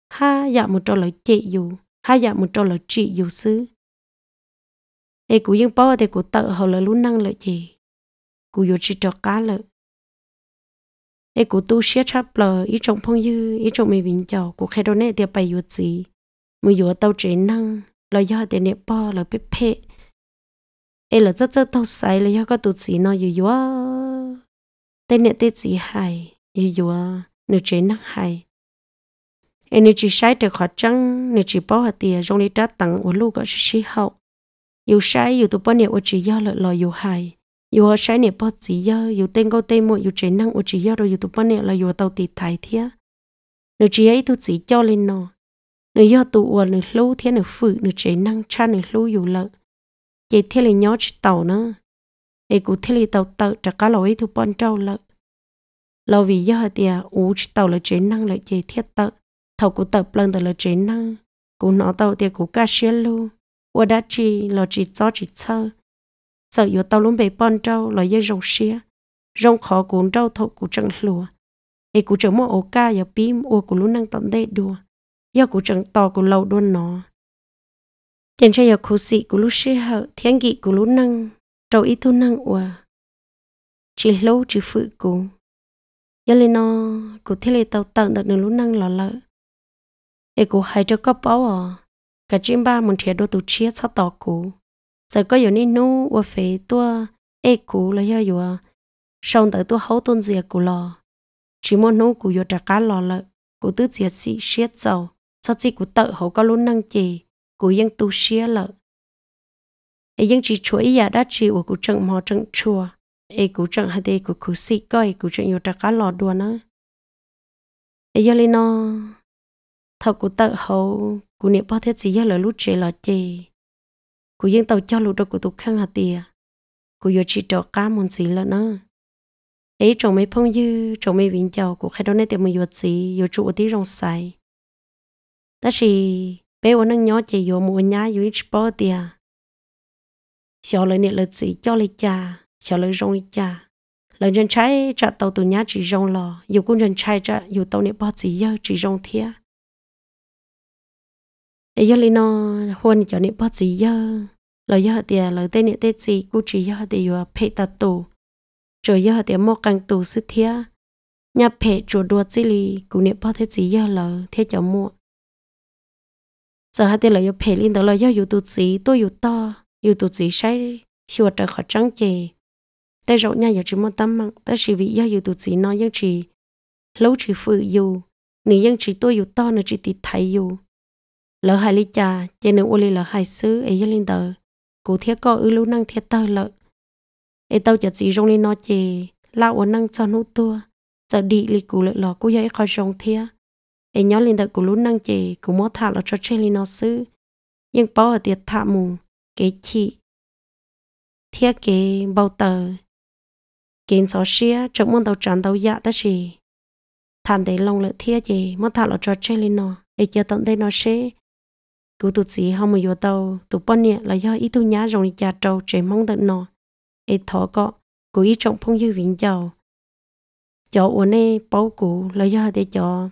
ha dạ một trò lợi chị dù ha dạ một trò lợi chị dù xứ ê cú yên bao thì cú tự hầu lợ luôn năng lợ chị cú dù chỉ trả cá lợ ê cú tu sét chắp lợ ý trong phong dư ý trong mì bình chầu cú khai đô nè thì bày dù gì mười dù tàu chế năng lợ do thì nè bao lợ bếp phe ê lợ rất rất thâu say lợ do có tu gì nó dù dù tên nè tết gì hay như dù nè chế nắng hay em nè chỉ sai được khó chăng nè chỉ bảo hà tiền trong đi trả tăng của lu có sĩ hậu yêu sai yêu tụi bọn nè ở chỉ do lợi lo yêu hay yêu họ sai nè bao chỉ do yêu tên câu tên một yêu chế năng ở chỉ do rồi yêu tụi bọn nè là yêu tàu tì thái thia nè chỉ ấy tụi chỉ cho lên nó nè do tụi ở nè lu thia nè phụ nè chế năng cha nè lu yêu lợi vậy thế là nhớ chỉ tàu nè ai cũng thấy li tàu tàu trả cá lẩu ấy thu bọn trâu lợ lâu vì giờ tiề ú tàu là chế năng là chế thiết tự thầu cũng tập lần tàu là chế năng cũng nó tàu thì cũng cá xe lu qua đã chi là chỉ cho chỉ sơ sợ yếu tàu luôn bị bọn trâu là dễ rong xe rong khó cũng trâu thầu cũng chẳng lùa ai cũng chẳng mua ổ ca giờ pim u cũng luôn năng tận đây đùa giờ cũng chẳng to cũng lâu đuôn nó chẳng cho giờ khu sĩ cũng lúc xe hở thiên kỵ cũng lúc năng trâu ít thu năng ua chỉ lâu chỉ phụ cú giờ lên nó cụ thế lệ tàu tận được nửa lúc năng lọ lợ ấy cụ hay cho có bao à cả chim ba muốn thiệt đồ tụ chia cho tỏ cụ giờ có nhiều nên nô ua phế tua ấy cụ là giờ ua sau tới tua hấu tôn diệt cụ lò chỉ muốn nô cụ ua trả cá lọ lợ cụ tứ diệt sĩ siết giàu cho chỉ cụ tự hậu có lúc năng gì, cụ yên tu xia lợ ấy dân chỉ chúa ý à, đã chỉ của cụ trận mò trận chùa ấy cụ trận hay đây cụ cụ xị coi cụ trận nhiều trà cá lò đùa nữa ấy giờ lên nó thầu cụ tự hậu cụ niệm bao thế gì giờ là lúc chế là chế cụ dân tàu cho lúc đó cụ tục khăn hạt tiền à. cụ giờ chỉ trò cá muốn gì là nữa ấy chồng mấy phong dư chồng mấy viên chầu của khai đó nên tiền mình vật gì yuột trụ tí rong xài ta chỉ bé ở nâng nhỏ chỉ yuột mua nhá yuột bao tiền cho cha cha rong 小了你了自叫了家，小了容易家。lần chân trái trả tàu tù nhá chỉ rong lò dù cũng chân trái trả dù tàu nè bao chỉ giờ chỉ rong thía ấy giờ lên nó huân cho nè bao chỉ giờ lời giờ thì lời tên nè tên gì cũng chỉ giờ thì vừa phê tạt tù trời giờ thì mua càng tù sức thía nhà phê chỗ đua chỉ lì cũng nè bao thế chỉ giờ lờ thế cho mua giờ thì lời giờ phê lên đó lời giờ dù tù chỉ tôi dù to yêu tụ chỉ sai khi hoạt trở khỏi trắng chè tay rộng nhà giờ chỉ muốn tâm mặn. ta chỉ vì do yêu tụ chỉ nói nhưng chỉ lâu chỉ phụ yêu nữ dân chỉ tôi yêu to nữa chỉ tịt thấy yêu lỡ hai lý trà chè nữ ô lý lỡ hai xứ ấy dân lên tờ cụ thiết co ư lưu năng thiết tơ lợ ấy tao chợt chỉ rong lên nói chè lao ô năng cho nụ tua giờ đi lý cụ lợ lọ cụ dậy khỏi rong thiết ấy nhớ lên tờ cụ lưu năng chè cụ mót thả lọ cho chè lên nó xứ nhưng bao ở tiệt thả mùng cái chị thiết cái bao tờ kiến gió xia trong môn đầu tràn đầu dạ ta chỉ thàn để lòng lợi thiết gì mất thà là cho chơi lên nó để giờ tận đây nó sẽ cứ tụt gì không mà vô tàu tụt bao nhiêu là do ít thu nhá rồi nhà trâu trẻ mong tận nó để thọ có cứ ít trọng phong như viện giàu cho uốn này bao cũ là do để cho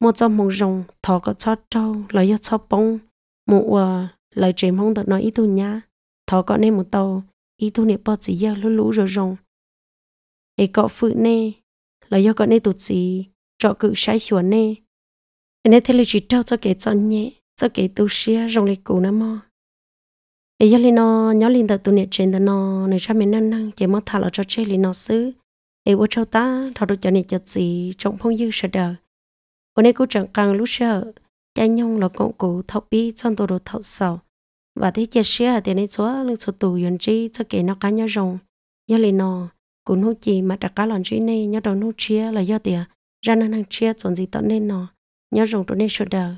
một trong một rồng thọ có cho trâu là do cho bông một lời chuyện mong được nói ít tu nhá thọ có nên một tàu ít tu nè bỏ chỉ giờ lũ lũ rồi rồng ấy có phụ nè lời do có nên tụt gì trọ cự sai chuẩn nè anh ấy thế là chỉ trâu cho kể cho nhẹ cho kể tu xia rồng lịch cũ nữa mò ấy giờ lên nó nhớ lên tờ tu nè trên tờ nó này cha mình năn năn chỉ mất thả là cho chơi lên nó xứ ấy vô cho ta thọ được cho nè cho gì trong phong dư sợ đờ hôm nay cũng chẳng càng lúc sợ cha nhung là cậu cụ thấu bi trong tổ đồ thấu sầu và thế chia sẻ thì nên số lượng số tù yên chi cho kể nó cá nhau rồng nhớ lời nó cũng hút gì mà đặc cá lòn chi này nhớ đầu hút chia là do tiền ra năng năng chia chọn gì tận nên nó nhớ rồng tụi nên sửa đời